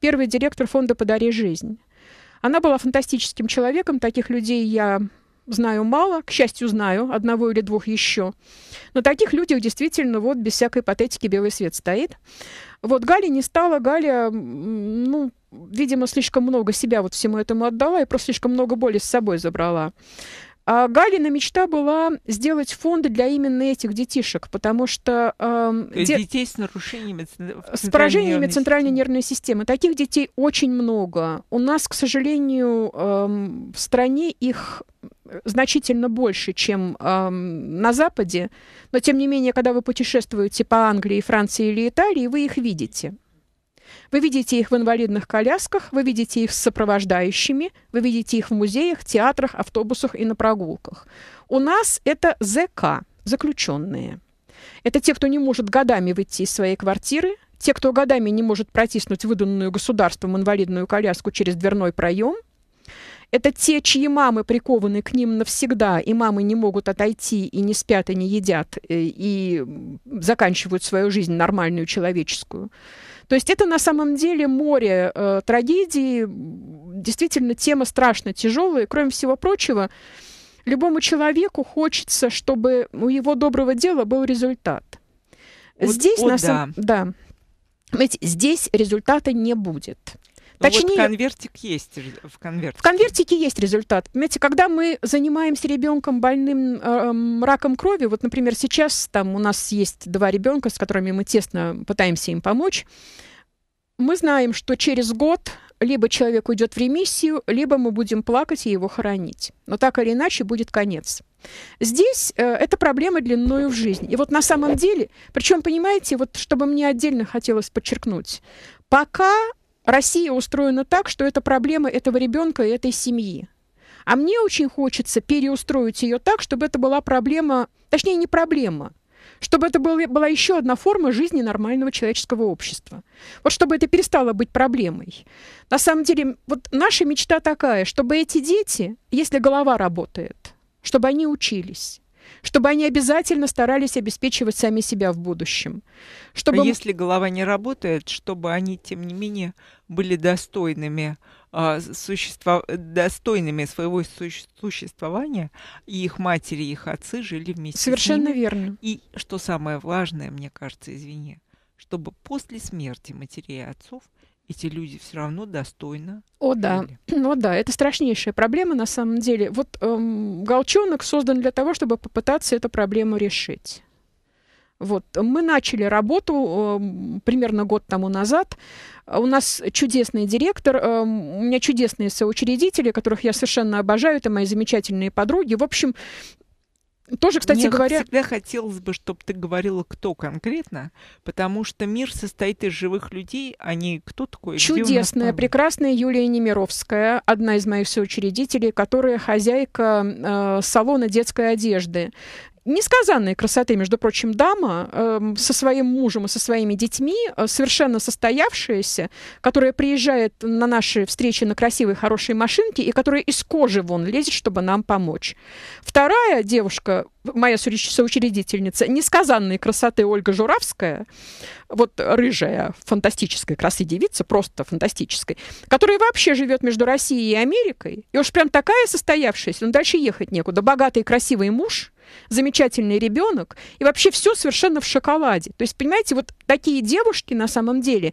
первый директор фонда «Подари жизнь». Она была фантастическим человеком, таких людей я знаю мало, к счастью, знаю одного или двух еще. Но таких людей действительно вот без всякой патетики белый свет стоит. Вот Гали не стала, Галя, ну, видимо, слишком много себя вот всему этому отдала и просто слишком много боли с собой забрала. А Галина мечта была сделать фонды для именно этих детишек, потому что... Э, де... Детей с нарушениями... С поражениями центральной системы. нервной системы. Таких детей очень много. У нас, к сожалению, э, в стране их э, значительно больше, чем э, на Западе. Но, тем не менее, когда вы путешествуете по Англии, Франции или Италии, вы их видите. Вы видите их в инвалидных колясках, вы видите их с сопровождающими, вы видите их в музеях, театрах, автобусах и на прогулках. У нас это ЗК, заключенные. Это те, кто не может годами выйти из своей квартиры, те, кто годами не может протиснуть выданную государством инвалидную коляску через дверной проем. Это те, чьи мамы прикованы к ним навсегда, и мамы не могут отойти, и не спят, и не едят, э, и заканчивают свою жизнь нормальную человеческую. То есть это на самом деле море э, трагедии, действительно тема страшно тяжелая. Кроме всего прочего, любому человеку хочется, чтобы у его доброго дела был результат. Вот, Здесь вот на самом... Да. да. Ведь здесь результата не будет. Точнее, вот конвертик есть в конвертике. В конвертике есть результат. Понимаете, когда мы занимаемся ребенком больным э, раком крови, вот, например, сейчас там у нас есть два ребенка, с которыми мы тесно пытаемся им помочь, мы знаем, что через год либо человек уйдет в ремиссию, либо мы будем плакать и его хоронить. Но так или иначе будет конец. Здесь э, это проблема длиною в жизнь. И вот на самом деле, причем, понимаете, вот чтобы мне отдельно хотелось подчеркнуть, пока Россия устроена так, что это проблема этого ребенка и этой семьи. А мне очень хочется переустроить ее так, чтобы это была проблема, точнее не проблема, чтобы это была, была еще одна форма жизни нормального человеческого общества. Вот чтобы это перестало быть проблемой. На самом деле, вот наша мечта такая, чтобы эти дети, если голова работает, чтобы они учились, чтобы они обязательно старались обеспечивать сами себя в будущем. Чтобы... А если голова не работает, чтобы они, тем не менее, были достойными а, существо, э, достойными своего существования, и их матери, и их отцы жили вместе. Совершенно с ними. верно. И что самое важное, мне кажется, извини, чтобы после смерти матерей и отцов – эти люди все равно достойно. О, да. <clears throat> ну да. Это страшнейшая проблема на самом деле. Вот эм, Голчонок создан для того, чтобы попытаться эту проблему решить. Вот. Мы начали работу э, примерно год тому назад. У нас чудесный директор, э, у меня чудесные соучредители, которых я совершенно обожаю, это мои замечательные подруги. В общем, тоже, кстати Мне говоря... всегда хотелось бы, чтобы ты говорила, кто конкретно, потому что мир состоит из живых людей, а не кто такой. Чудесная, прекрасная Юлия Немировская, одна из моих соучредителей, которая хозяйка э, салона детской одежды. Несказанной красоты, между прочим, дама э, со своим мужем и со своими детьми, э, совершенно состоявшаяся, которая приезжает на наши встречи на красивой, хорошей машинке и которая из кожи вон лезет, чтобы нам помочь. Вторая девушка, моя соучредительница, несказанной красоты Ольга Журавская, вот рыжая, фантастическая красы девица, просто фантастическая, которая вообще живет между Россией и Америкой, и уж прям такая состоявшаяся, Ну дальше ехать некуда, богатый красивый муж, замечательный ребенок, и вообще все совершенно в шоколаде. То есть, понимаете, вот такие девушки на самом деле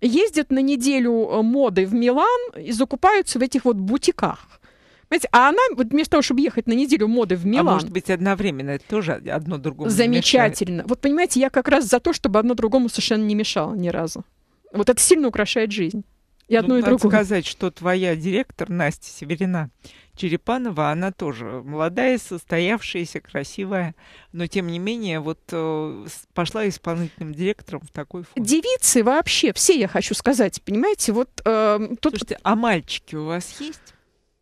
ездят на неделю э, моды в Милан и закупаются в этих вот бутиках. Понимаете? А она, вот вместо того, чтобы ехать на неделю моды в а Милан... А может быть, одновременно, это тоже одно другому Замечательно. Мешает. Вот понимаете, я как раз за то, чтобы одно другому совершенно не мешало ни разу. Вот это сильно украшает жизнь. И ну, одно, ну, и другое. сказать, что твоя директор Настя Северина Черепанова, она тоже молодая, состоявшаяся, красивая, но тем не менее вот э, пошла исполнительным директором в такой форме. Девицы вообще, все, я хочу сказать, понимаете, вот... Э, тут... Слушайте, а мальчики у вас есть?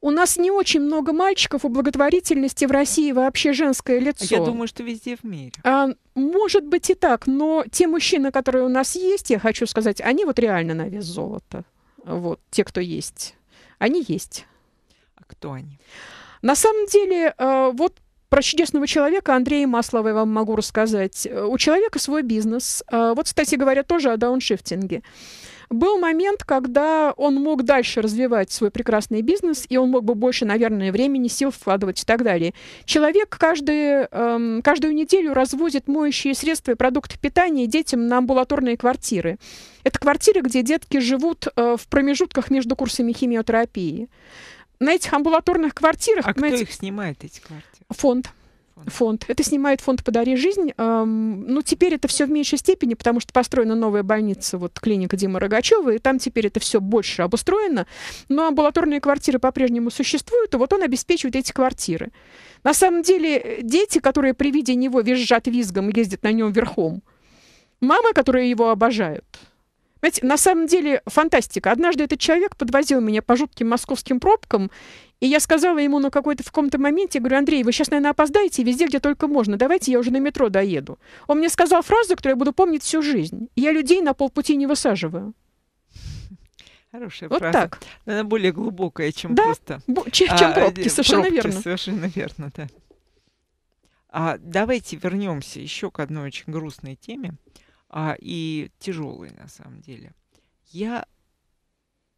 У нас не очень много мальчиков у благотворительности в России вообще женское а лицо. Я думаю, что везде в мире. А, может быть и так, но те мужчины, которые у нас есть, я хочу сказать, они вот реально на вес золота. Вот те, кто есть, они есть. Кто они? На самом деле, э, вот про чудесного человека Андрея Маслова я вам могу рассказать. Э, у человека свой бизнес. Э, вот, кстати говоря, тоже о дауншифтинге. Был момент, когда он мог дальше развивать свой прекрасный бизнес, и он мог бы больше, наверное, времени, сил вкладывать и так далее. Человек каждый, эм, каждую неделю развозит моющие средства и продукты питания детям на амбулаторные квартиры. Это квартиры, где детки живут э, в промежутках между курсами химиотерапии на этих амбулаторных квартирах... А кто этих... их снимает, эти квартиры? Фонд фонд. Это снимает фонд «Подари жизнь». Эм, ну, теперь это все в меньшей степени, потому что построена новая больница, вот клиника Димы Рогачева, и там теперь это все больше обустроено. Но амбулаторные квартиры по-прежнему существуют, и вот он обеспечивает эти квартиры. На самом деле э, дети, которые при виде него визжат визгом и ездят на нем верхом, мамы, которые его обожают – Понимаете, на самом деле фантастика. Однажды этот человек подвозил меня по жутким московским пробкам, и я сказала ему на ну, какой-то в каком-то моменте, говорю, Андрей, вы сейчас, наверное, опоздаете везде, где только можно. Давайте я уже на метро доеду. Он мне сказал фразу, которую я буду помнить всю жизнь. Я людей на полпути не высаживаю. Хорошая вот фраза. так. Она более глубокая, чем да, просто... чем, чем а, пробки, а, совершенно пробки, верно. Совершенно верно, да. А, давайте вернемся еще к одной очень грустной теме а, и тяжелые на самом деле. Я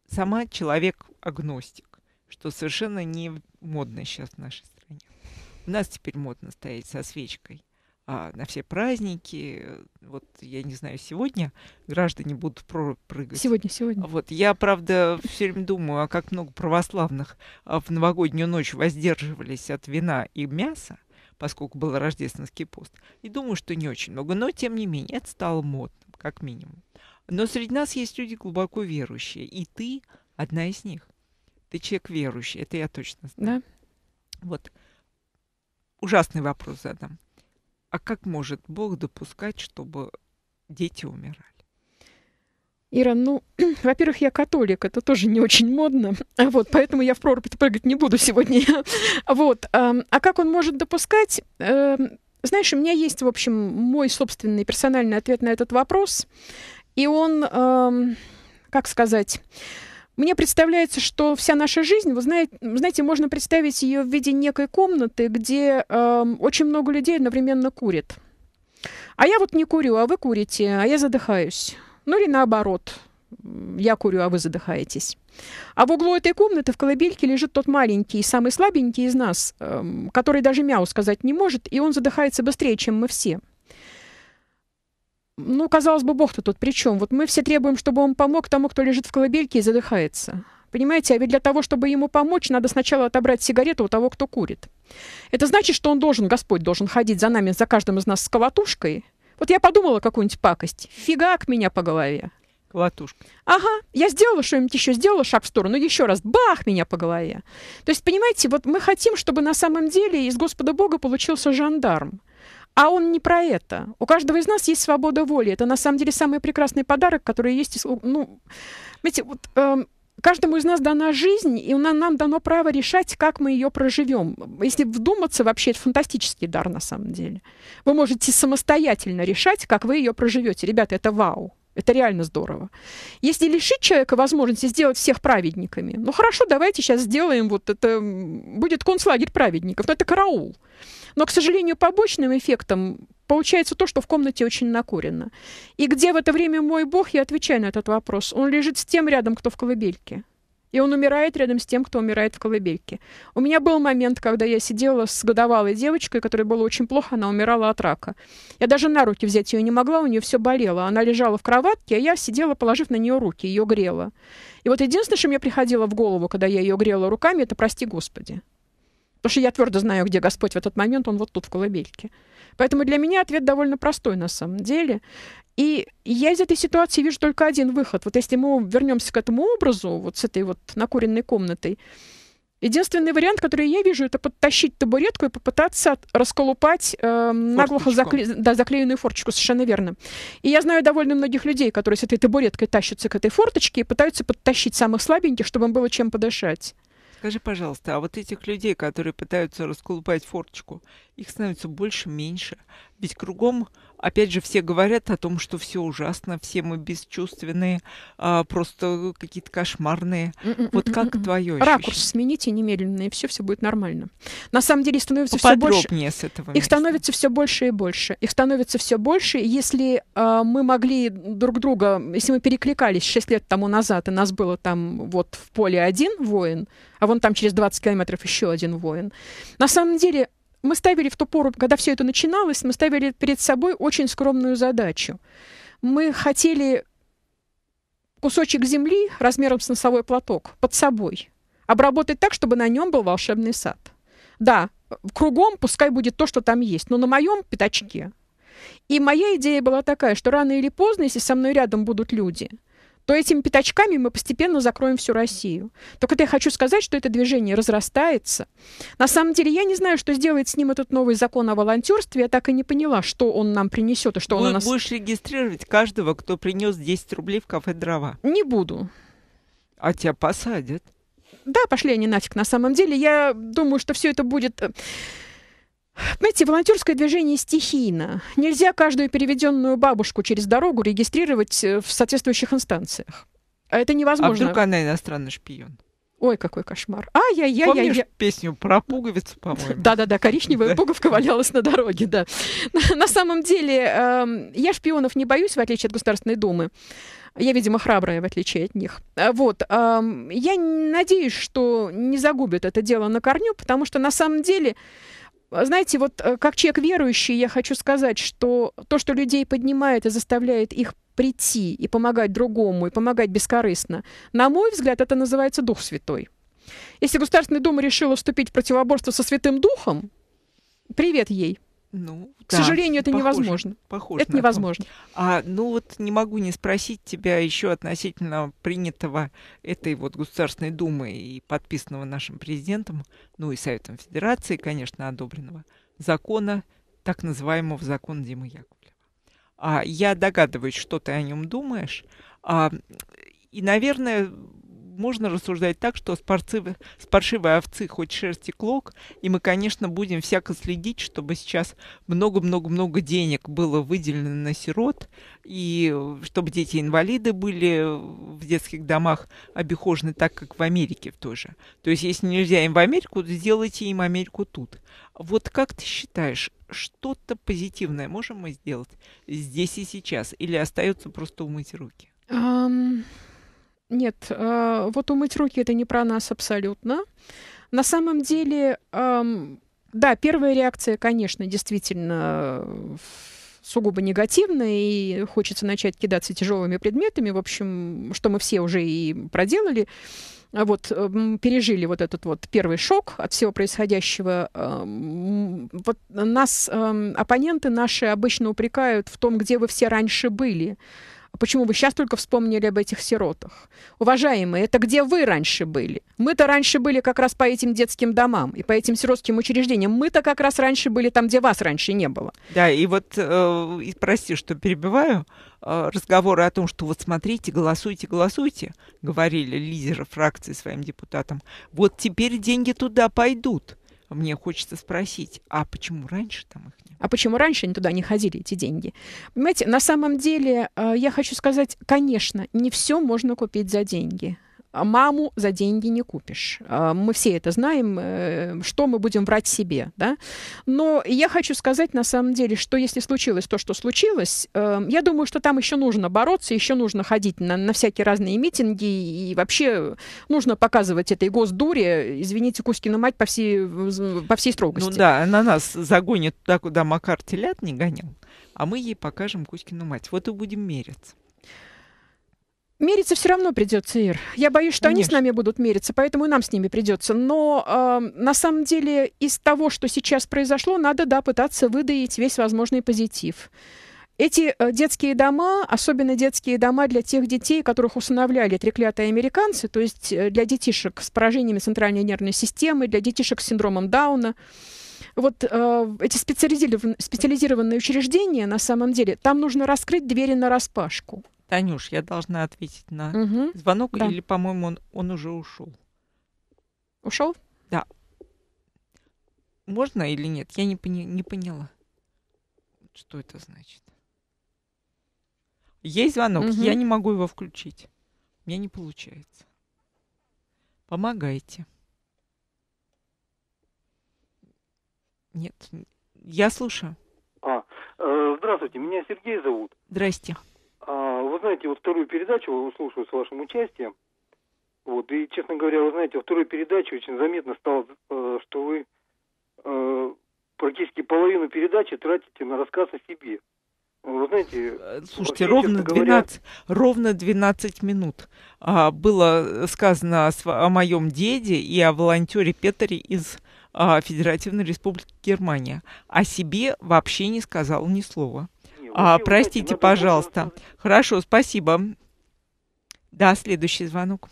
сама человек-агностик, что совершенно не модно сейчас в нашей стране. У нас теперь модно стоять со свечкой а, на все праздники. Вот я не знаю, сегодня граждане будут прыгать. Сегодня, сегодня. Вот я, правда, все время думаю, а как много православных а, в новогоднюю ночь воздерживались от вина и мяса поскольку был рождественский пост. И думаю, что не очень много, но тем не менее это стало модным, как минимум. Но среди нас есть люди глубоко верующие, и ты одна из них. Ты человек верующий, это я точно знаю. Да. Вот. Ужасный вопрос задам. А как может Бог допускать, чтобы дети умирали? Ира, ну, <clears throat> во-первых, я католик, это тоже не очень модно, <laughs> вот, поэтому я в прорубь прыгать не буду сегодня. <laughs> вот, а как он может допускать? Эм, знаешь, у меня есть, в общем, мой собственный персональный ответ на этот вопрос, и он, как сказать, мне представляется, что вся наша жизнь, вы знаете, знаете можно представить ее в виде некой комнаты, где э, очень много людей одновременно курит. А я вот не курю, а вы курите, а я задыхаюсь. Ну или наоборот, я курю, а вы задыхаетесь. А в углу этой комнаты в колыбельке лежит тот маленький, самый слабенький из нас, эм, который даже мяу сказать не может, и он задыхается быстрее, чем мы все. Ну, казалось бы, Бог-то тут при чем? Вот мы все требуем, чтобы он помог тому, кто лежит в колыбельке и задыхается. Понимаете, а ведь для того, чтобы ему помочь, надо сначала отобрать сигарету у того, кто курит. Это значит, что он должен, Господь должен ходить за нами, за каждым из нас с колотушкой, вот я подумала какую-нибудь пакость. Фигак меня по голове. Латушка. Ага, я сделала что-нибудь еще, сделала шаг в сторону, еще раз, бах, меня по голове. То есть, понимаете, вот мы хотим, чтобы на самом деле из Господа Бога получился жандарм. А он не про это. У каждого из нас есть свобода воли. Это на самом деле самый прекрасный подарок, который есть. Ну, знаете, вот... Э, каждому из нас дана жизнь, и нам, нам дано право решать, как мы ее проживем. Если вдуматься, вообще это фантастический дар на самом деле. Вы можете самостоятельно решать, как вы ее проживете. Ребята, это вау. Это реально здорово. Если лишить человека возможности сделать всех праведниками, ну хорошо, давайте сейчас сделаем вот это, будет концлагерь праведников, но ну, это караул. Но, к сожалению, побочным эффектом Получается то, что в комнате очень накурено. И где в это время мой Бог, я отвечаю на этот вопрос. Он лежит с тем рядом, кто в колыбельке. И он умирает рядом с тем, кто умирает в колыбельке. У меня был момент, когда я сидела с годовалой девочкой, которой было очень плохо, она умирала от рака. Я даже на руки взять ее не могла, у нее все болело. Она лежала в кроватке, а я сидела, положив на нее руки, ее грела. И вот единственное, что мне приходило в голову, когда я ее грела руками, это «Прости, Господи». Потому что я твердо знаю, где Господь в этот момент, он вот тут в колыбельке. Поэтому для меня ответ довольно простой на самом деле. И я из этой ситуации вижу только один выход. Вот если мы вернемся к этому образу, вот с этой вот накуренной комнатой, единственный вариант, который я вижу, это подтащить табуретку и попытаться расколупать э, наглухо закле... да, заклеенную форточку, совершенно верно. И я знаю довольно многих людей, которые с этой табуреткой тащатся к этой форточке и пытаются подтащить самых слабеньких, чтобы им было чем подышать. Скажи, пожалуйста, а вот этих людей, которые пытаются расколупать форточку, их становится больше, меньше? Ведь кругом, опять же, все говорят о том, что все ужасно, все мы бесчувственные, а, просто какие-то кошмарные. Вот как твое ощущение? Ракурс смените немедленно, и все, все будет нормально. На самом деле становится все больше. с этого места. Их становится все больше и больше. Их становится все больше. Если э, мы могли друг друга, если мы перекликались 6 лет тому назад, и нас было там вот в поле один воин, а вон там через 20 километров еще один воин. На самом деле мы ставили в ту пору, когда все это начиналось, мы ставили перед собой очень скромную задачу. Мы хотели кусочек земли размером с носовой платок под собой обработать так, чтобы на нем был волшебный сад. Да, кругом пускай будет то, что там есть, но на моем пятачке. И моя идея была такая, что рано или поздно, если со мной рядом будут люди – то этими пятачками мы постепенно закроем всю Россию. Только -то я хочу сказать, что это движение разрастается. На самом деле, я не знаю, что сделает с ним этот новый закон о волонтерстве. Я так и не поняла, что он нам принесет и что Будет он у нас... Будешь регистрировать каждого, кто принес 10 рублей в кафе «Дрова». Не буду. А тебя посадят. Да, пошли они нафиг на самом деле. Я думаю, что все это будет э, Понимаете, волонтерское движение стихийно. Нельзя каждую переведенную бабушку через дорогу регистрировать э, в соответствующих инстанциях. А это а невозможно. А вдруг она иностранный шпион? Ой, какой кошмар. ай я я я. Помнишь я... песню про пуговицу, по-моему? Да-да-да, коричневая пуговка валялась на дороге, да. <laughs> На самом деле, эм, я шпионов не боюсь, в отличие от Государственной Думы. Я, видимо, храбрая, в отличие от них. А вот. Эм, я надеюсь, что не загубят это дело на корню, потому что, на самом деле, а знаете, вот э, как человек верующий, я хочу сказать, что то, что людей поднимает и заставляет их прийти и помогать другому, и помогать бескорыстно, на мой взгляд, это называется Дух Святой. Если Государственная Дума решила вступить в противоборство со Святым Духом, привет ей – ну, К да, сожалению, это похоже, невозможно. Похоже это невозможно. Том. А, ну вот не могу не спросить тебя еще относительно принятого этой вот Государственной Думы и подписанного нашим президентом, ну и Советом Федерации, конечно, одобренного закона, так называемого закона Димы Яковлева. А, я догадываюсь, что ты о нем думаешь. А, и, наверное, можно рассуждать так, что с, паршивой овцы хоть шерсти клок, и мы, конечно, будем всяко следить, чтобы сейчас много-много-много денег было выделено на сирот, и э, чтобы дети-инвалиды были в детских домах обихожены так, как в Америке тоже. То есть, если нельзя им в Америку, то сделайте им Америку тут. Вот как ты считаешь, что-то позитивное можем мы сделать здесь и сейчас? Или остается просто умыть руки? Um... Нет, а, вот умыть руки это не про нас абсолютно. На самом деле, да, первая реакция, конечно, действительно сугубо негативная и хочется начать кидаться тяжелыми предметами, в общем, что мы все уже и проделали. А вот, пережили вот этот вот первый шок от всего происходящего. Вот нас, оппоненты наши обычно упрекают в том, где вы все раньше были. А почему вы сейчас только вспомнили об этих сиротах? Уважаемые, это где вы раньше были? Мы-то раньше были как раз по этим детским домам и по этим сиротским учреждениям. Мы-то как раз раньше были там, где вас раньше не было. Да, и вот, э, и, прости, что перебиваю, э, разговоры о том, что вот смотрите, голосуйте, голосуйте, говорили лидеры фракции своим депутатам. Вот теперь деньги туда пойдут мне хочется спросить, а почему раньше там их не А почему раньше они туда не ходили, эти деньги? Понимаете, на самом деле, э, я хочу сказать, конечно, не все можно купить за деньги. А маму за деньги не купишь. А, мы все это знаем, э, что мы будем врать себе. Да? Но я хочу сказать на самом деле, что если случилось то, что случилось, эм, я думаю, что там еще нужно бороться, еще нужно ходить на, на всякие разные митинги, и вообще нужно показывать этой госдуре, извините, Кузькина мать по всей, по всей ну строгости. Ну да, она нас загонит туда, куда Макар телят не гонял, а мы ей покажем Кузькину мать. Вот и будем мериться. Мериться все равно придется, Ир. Я боюсь, что Конечно. они с нами будут мериться, поэтому и нам с ними придется. Но э, на самом деле из того, что сейчас произошло, надо, да, пытаться выдаить весь возможный позитив. Эти э, детские дома, особенно детские дома для тех детей, которых усыновляли треклятые американцы, то есть э, для детишек с поражениями центральной нервной системы, для детишек с синдромом Дауна, вот э, эти специализированные учреждения, на самом деле, там нужно раскрыть двери на распашку. Танюш, я должна ответить на угу. звонок, да. или, по-моему, он, он уже ушел. Ушел? Да. Можно или нет? Я не, пони- не поняла, что это значит. Есть звонок, угу. я не могу его включить. У меня не получается. Помогайте. Нет, я слушаю. А, э, здравствуйте, меня Сергей зовут. Здрасте знаете, вот вторую передачу слушаю с вашим участием. Вот, и, честно говоря, вы знаете, во второй передаче очень заметно стало, э, что вы э, практически половину передачи тратите на рассказ о себе. Ну, вы знаете, э, Слушайте, вообще, ровно 12, говоря... ровно 12 минут а, было сказано о, моем деде и о волонтере Петере из а, Федеративной Республики Германия. О себе вообще не сказал ни слова. А, простите, пожалуйста. Хорошо, спасибо. Да, следующий звонок.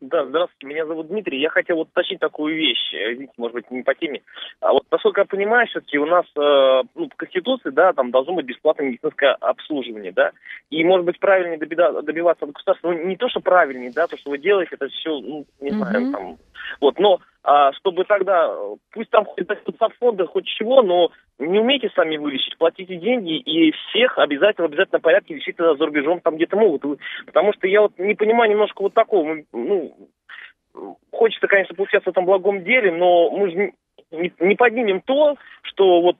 Да, здравствуйте, меня зовут Дмитрий. Я хотел вот уточнить такую вещь, извините, э, может быть, не по теме. А вот, насколько я понимаю, все-таки у нас э, ну, по Конституции, да, там должно быть бесплатное медицинское обслуживание, да, и, может быть, правильнее добиваться от государства, ну, не то, что правильнее, да, то, что вы делаете, это все, ну, не mm-hmm. знаю, там, вот, но а, чтобы тогда, пусть там хоть до фонда, хоть чего, но не умейте сами вылечить, платите деньги, и всех обязательно, обязательно порядке лечить тогда за рубежом, там где-то могут. Потому что я вот не понимаю немножко вот такого, ну, хочется, конечно, получаться в этом благом деле, но мы же не, не поднимем то, что вот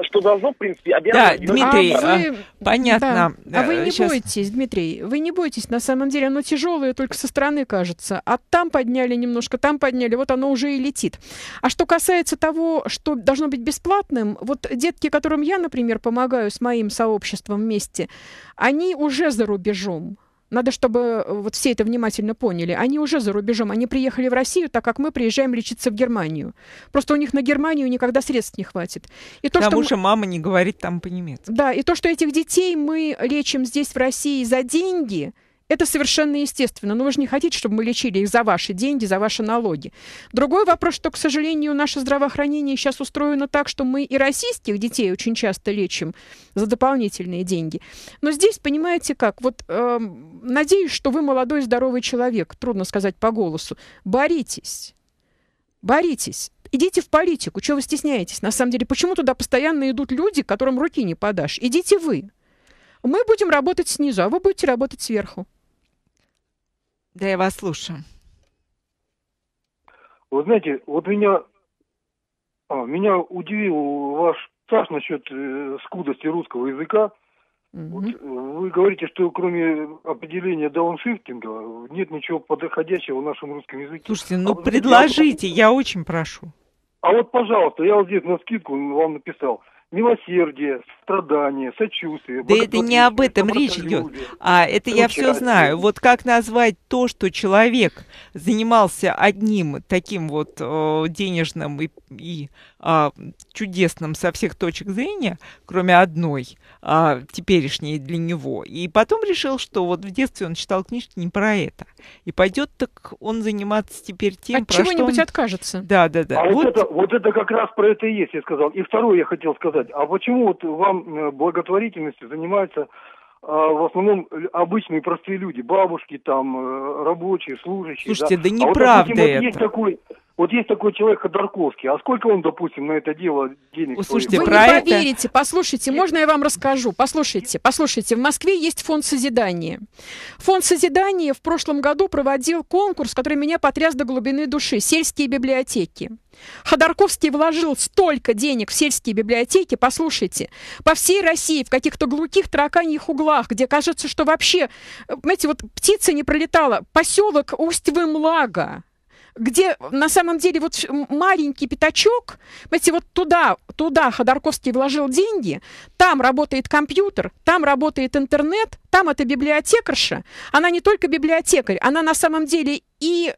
что должно, в принципе, обязано... Да, Дмитрий, а, а, вы... понятно. Да. Э, а вы не Сейчас... бойтесь, Дмитрий, вы не бойтесь, на самом деле оно тяжелое только со стороны кажется, а там подняли немножко, там подняли, вот оно уже и летит. А что касается того, что должно быть бесплатным, вот детки, которым я, например, помогаю с моим сообществом вместе, они уже за рубежом, надо, чтобы э, вот все это внимательно поняли. Они уже за рубежом, они приехали в Россию, так как мы приезжаем лечиться в Германию. Просто у них на Германию никогда средств не хватит. И то, Потому что, мы... мама не говорит там по-немецки. Да, и то, что этих детей мы лечим здесь, в России, за деньги – это совершенно естественно. Но вы же не хотите, чтобы мы лечили их за ваши деньги, за ваши налоги. Другой вопрос, что, к сожалению, наше здравоохранение сейчас устроено так, что мы и российских детей очень часто лечим за дополнительные деньги. Но здесь, понимаете как, вот э, надеюсь, что вы молодой здоровый человек, трудно сказать по голосу, боритесь, боритесь. Идите в политику, чего вы стесняетесь? На самом деле, почему туда постоянно идут люди, которым руки не подашь? Идите вы. Мы будем работать снизу, а вы будете работать сверху. Да, я вас слушаю. Вы знаете, вот меня, а, меня удивил ваш стаж насчет э, скудости русского языка. Вот э, вы говорите, что кроме определения дауншифтинга нет ничего подходящего в нашем русском языке. Слушайте, а ну а предложите, я... я очень прошу. А вот, пожалуйста, я вот здесь на скидку вам написал милосердие, страдание, сочувствие. Да это не об этом речь идет, а это я все знаю. Вот как назвать то, что человек занимался одним таким вот денежным и, и а, чудесным со всех точек зрения, кроме одной, а, теперешней для него. И потом решил, что вот в детстве он читал книжки не про это. И пойдет так он заниматься теперь тем, От про чего-нибудь он... откажется. Да, да, да. А вот... Вот, это, вот это как раз про это и есть, я сказал. И второе я хотел сказать. А почему вот вам э, благотворительностью занимаются а, в основном обычные простые люди, бабушки там, э, рабочие, служащие. Слушайте, да, да неправда а вот, это. Вот есть такой, вот есть такой человек Ходорковский, а сколько он, допустим, на это дело денег? Вы, вы про не это... поверите, послушайте, можно я вам расскажу? Послушайте, послушайте, в Москве есть фонд созидания. Фонд созидания в прошлом году проводил конкурс, который меня потряс до глубины души, сельские библиотеки. Ходорковский вложил столько денег в сельские библиотеки, послушайте, по всей России, в каких-то глухих тараканьих углах, где кажется, что вообще, э, знаете, вот птица не пролетала, поселок Усть-Вымлага, где на самом деле вот маленький пятачок, понимаете, вот туда, туда Ходорковский вложил деньги, там работает компьютер, там работает интернет, там это библиотекарша. Она не только библиотекарь, она на самом деле и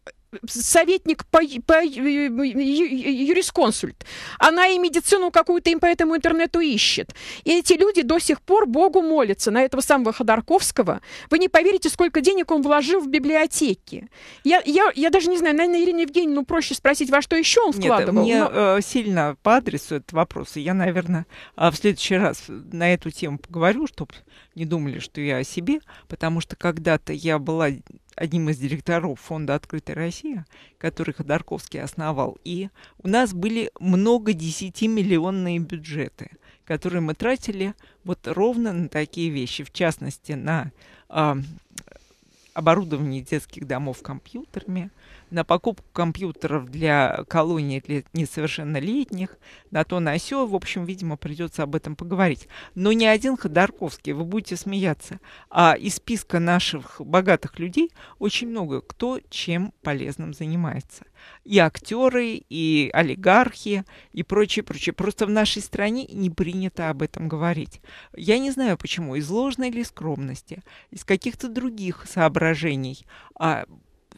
советник по, по юрисконсульт. Она и медицину какую-то им по этому интернету ищет. И эти люди до сих пор Богу молятся на этого самого Ходорковского. Вы не поверите, сколько денег он вложил в библиотеки. Я, я, я даже не знаю, наверное, Ирине Евгеньевну ну, проще спросить, во что еще он э, вкладывал. Нет, мне но... Э, сильно по адресу этот вопрос. И я, наверное, а, в следующий раз на эту тему поговорю, чтобы не думали, что я о себе, потому что когда-то я была одним из директоров фонда «Открытая Россия», который Ходорковский основал. И у нас были много десятимиллионные бюджеты, которые мы тратили вот ровно на такие вещи. В частности, на э, оборудование детских домов компьютерами – на покупку компьютеров для колонии для несовершеннолетних, на то, на сё. В общем, видимо, придется об этом поговорить. Но не один Ходорковский, вы будете смеяться, а из списка наших богатых людей очень много кто чем полезным занимается. И актеры, и олигархи, и прочее, прочее. Просто в нашей стране не принято об этом говорить. Я не знаю, почему, из ложной или скромности, из каких-то других соображений. А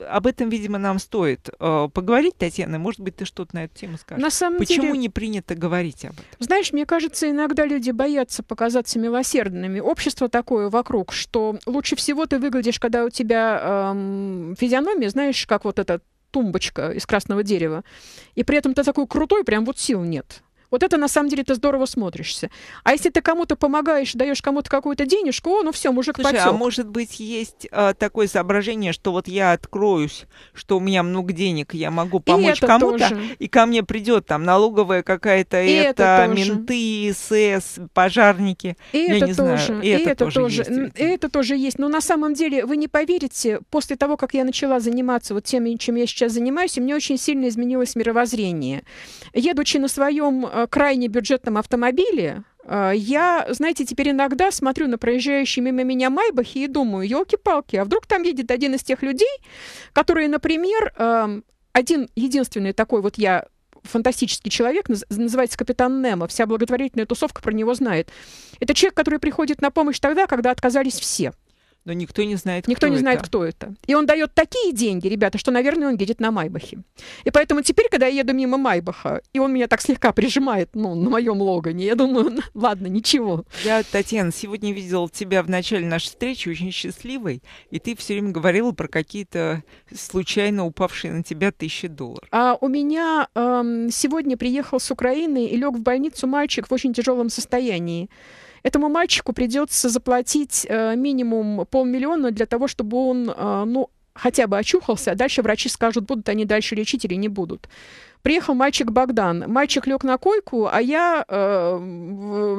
об этом, видимо, нам стоит э, поговорить, Татьяна. Может быть, ты что-то на эту тему скажешь? На самом Почему деле... не принято говорить об этом? Знаешь, мне кажется, иногда люди боятся показаться милосердными. Общество такое вокруг, что лучше всего ты выглядишь, когда у тебя эм, физиономия, знаешь, как вот эта тумбочка из красного дерева. И при этом ты такой крутой, прям вот сил нет. Вот это на самом деле ты здорово смотришься. А если ты кому-то помогаешь, даешь кому-то какую-то денежку, о, ну все, мужик Слушай, потек. а может быть есть а, такое соображение, что вот я откроюсь, что у меня много денег, я могу помочь кому-то, тоже. и ко мне придет там налоговая какая-то, и это, это менты, СС, пожарники. И я это не тоже. Знаю. И, и это, это тоже. тоже есть, и это тоже есть. Но на самом деле вы не поверите, после того, как я начала заниматься вот тем, чем я сейчас занимаюсь, у меня очень сильно изменилось мировоззрение. Едучи на своем а, крайне бюджетном автомобиле, э, я, знаете, теперь иногда смотрю на проезжающие мимо меня Майбахи и думаю, елки-палки, а вдруг там едет один из тех людей, которые, например, эм, один единственный такой вот я фантастический человек, называется Капитан Немо. Вся благотворительная тусовка про него знает. Это человек, который приходит на помощь тогда, когда отказались все. Но никто не знает, Никто кто не это. знает, кто это. И он дает такие деньги, ребята, что, наверное, он едет на Майбахе. И поэтому теперь, когда я еду мимо Майбаха, и он меня так слегка прижимает, ну, на моем логане, я думаю, <laughs> ладно, ничего. Я, Татьяна, сегодня видела тебя в начале нашей встречи очень счастливой, и ты все время говорила про какие-то случайно упавшие на тебя тысячи долларов. А у меня эм, сегодня приехал с Украины и лег в больницу мальчик в очень тяжелом состоянии. Этому мальчику придется заплатить э, минимум полмиллиона для того, чтобы он, э, ну, хотя бы очухался, а дальше врачи скажут, будут они дальше лечить или не будут. Приехал мальчик Богдан. Мальчик лег на койку, а я э,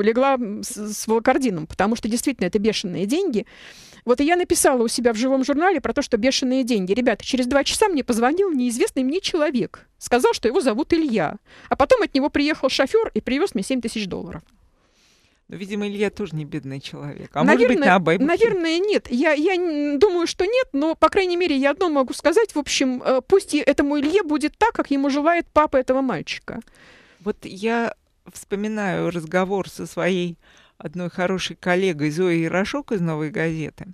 легла с, с волокордином, потому что действительно это бешеные деньги. Вот и я написала у себя в живом журнале про то, что бешеные деньги. Ребята, через два часа мне позвонил неизвестный мне человек. Сказал, что его зовут Илья. А потом от него приехал шофер и привез мне 7 тысяч долларов. Ну, видимо, Илья тоже не бедный человек. А наверное, может быть, на обойму? Наверное, нет. Я, я думаю, что нет, но, по крайней мере, я одно могу сказать. В общем, э, пусть этому Илье будет так, как ему желает папа этого мальчика. Вот я вспоминаю разговор со своей одной хорошей коллегой Зоей Ярошок из «Новой газеты»,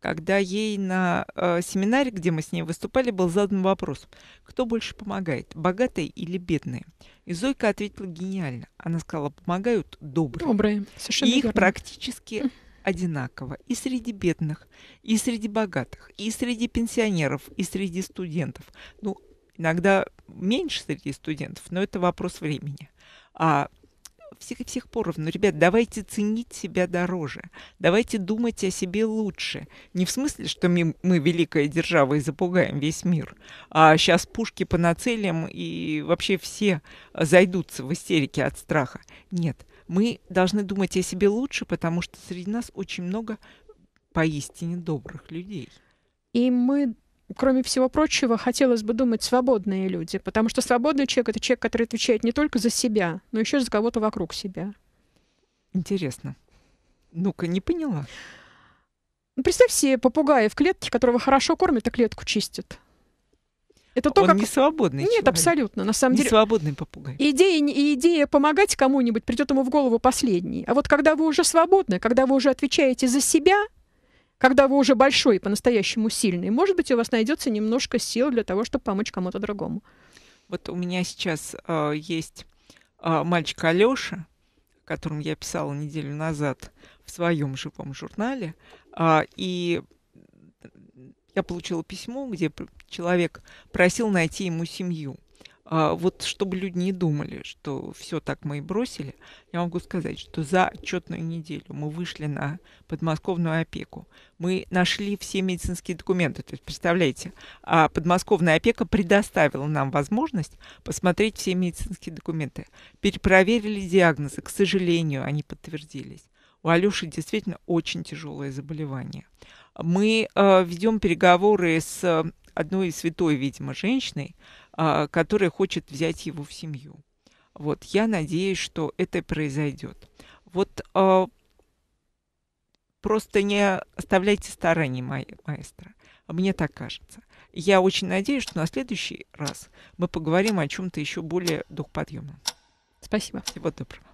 когда ей на э, семинаре, где мы с ней выступали, был задан вопрос, кто больше помогает, богатые или бедные? И Зойка ответила гениально. Она сказала, помогают добрые. Добрые, совершенно И их верно. практически одинаково и среди бедных, и среди богатых, и среди пенсионеров, и среди студентов. Ну, иногда меньше среди студентов, но это вопрос времени. А всех, всех поровну. Ребят, давайте ценить себя дороже. Давайте думать о себе лучше. Не в смысле, что мы, мы великая держава и запугаем весь мир. А сейчас пушки по нацелям и вообще все зайдутся в истерике от страха. Нет, мы должны думать о себе лучше, потому что среди нас очень много поистине добрых людей. И мы кроме всего прочего, хотелось бы думать свободные люди, потому что свободный человек — это человек, который отвечает не только за себя, но еще за кого-то вокруг себя. Интересно. Ну-ка, не поняла. Ну, представь себе попугая в клетке, которого хорошо кормят, а клетку чистят. Это то, Он как... не свободный Нет, человек. абсолютно, на самом не деле. свободный попугай. Идея, идея помогать кому-нибудь придет ему в голову последней. А вот когда вы уже свободны, когда вы уже отвечаете за себя, когда вы уже большой и по-настоящему сильный, может быть, у вас найдется немножко сил для того, чтобы помочь кому-то другому. Вот у меня сейчас э, есть э, мальчик Алёша, которому я писала неделю назад в своем живом журнале, э, и я получила письмо, где человек просил найти ему семью. А вот чтобы люди не думали, что все так мы и бросили, я могу сказать, что за отчетную неделю мы вышли на подмосковную опеку. Мы нашли все медицинские документы. То есть, представляете, а подмосковная опека предоставила нам возможность посмотреть все медицинские документы. Перепроверили диагнозы. К сожалению, они подтвердились. У Алёши действительно очень тяжелое заболевание. Мы э, ведем переговоры с одной святой, видимо, женщиной, а, которая хочет взять его в семью. Вот, я надеюсь, что это произойдет. Вот а, просто не оставляйте стараний, ма маэстро. Мне так кажется. Я очень надеюсь, что на следующий раз мы поговорим о чем-то еще более духподъемном. Спасибо. Всего доброго.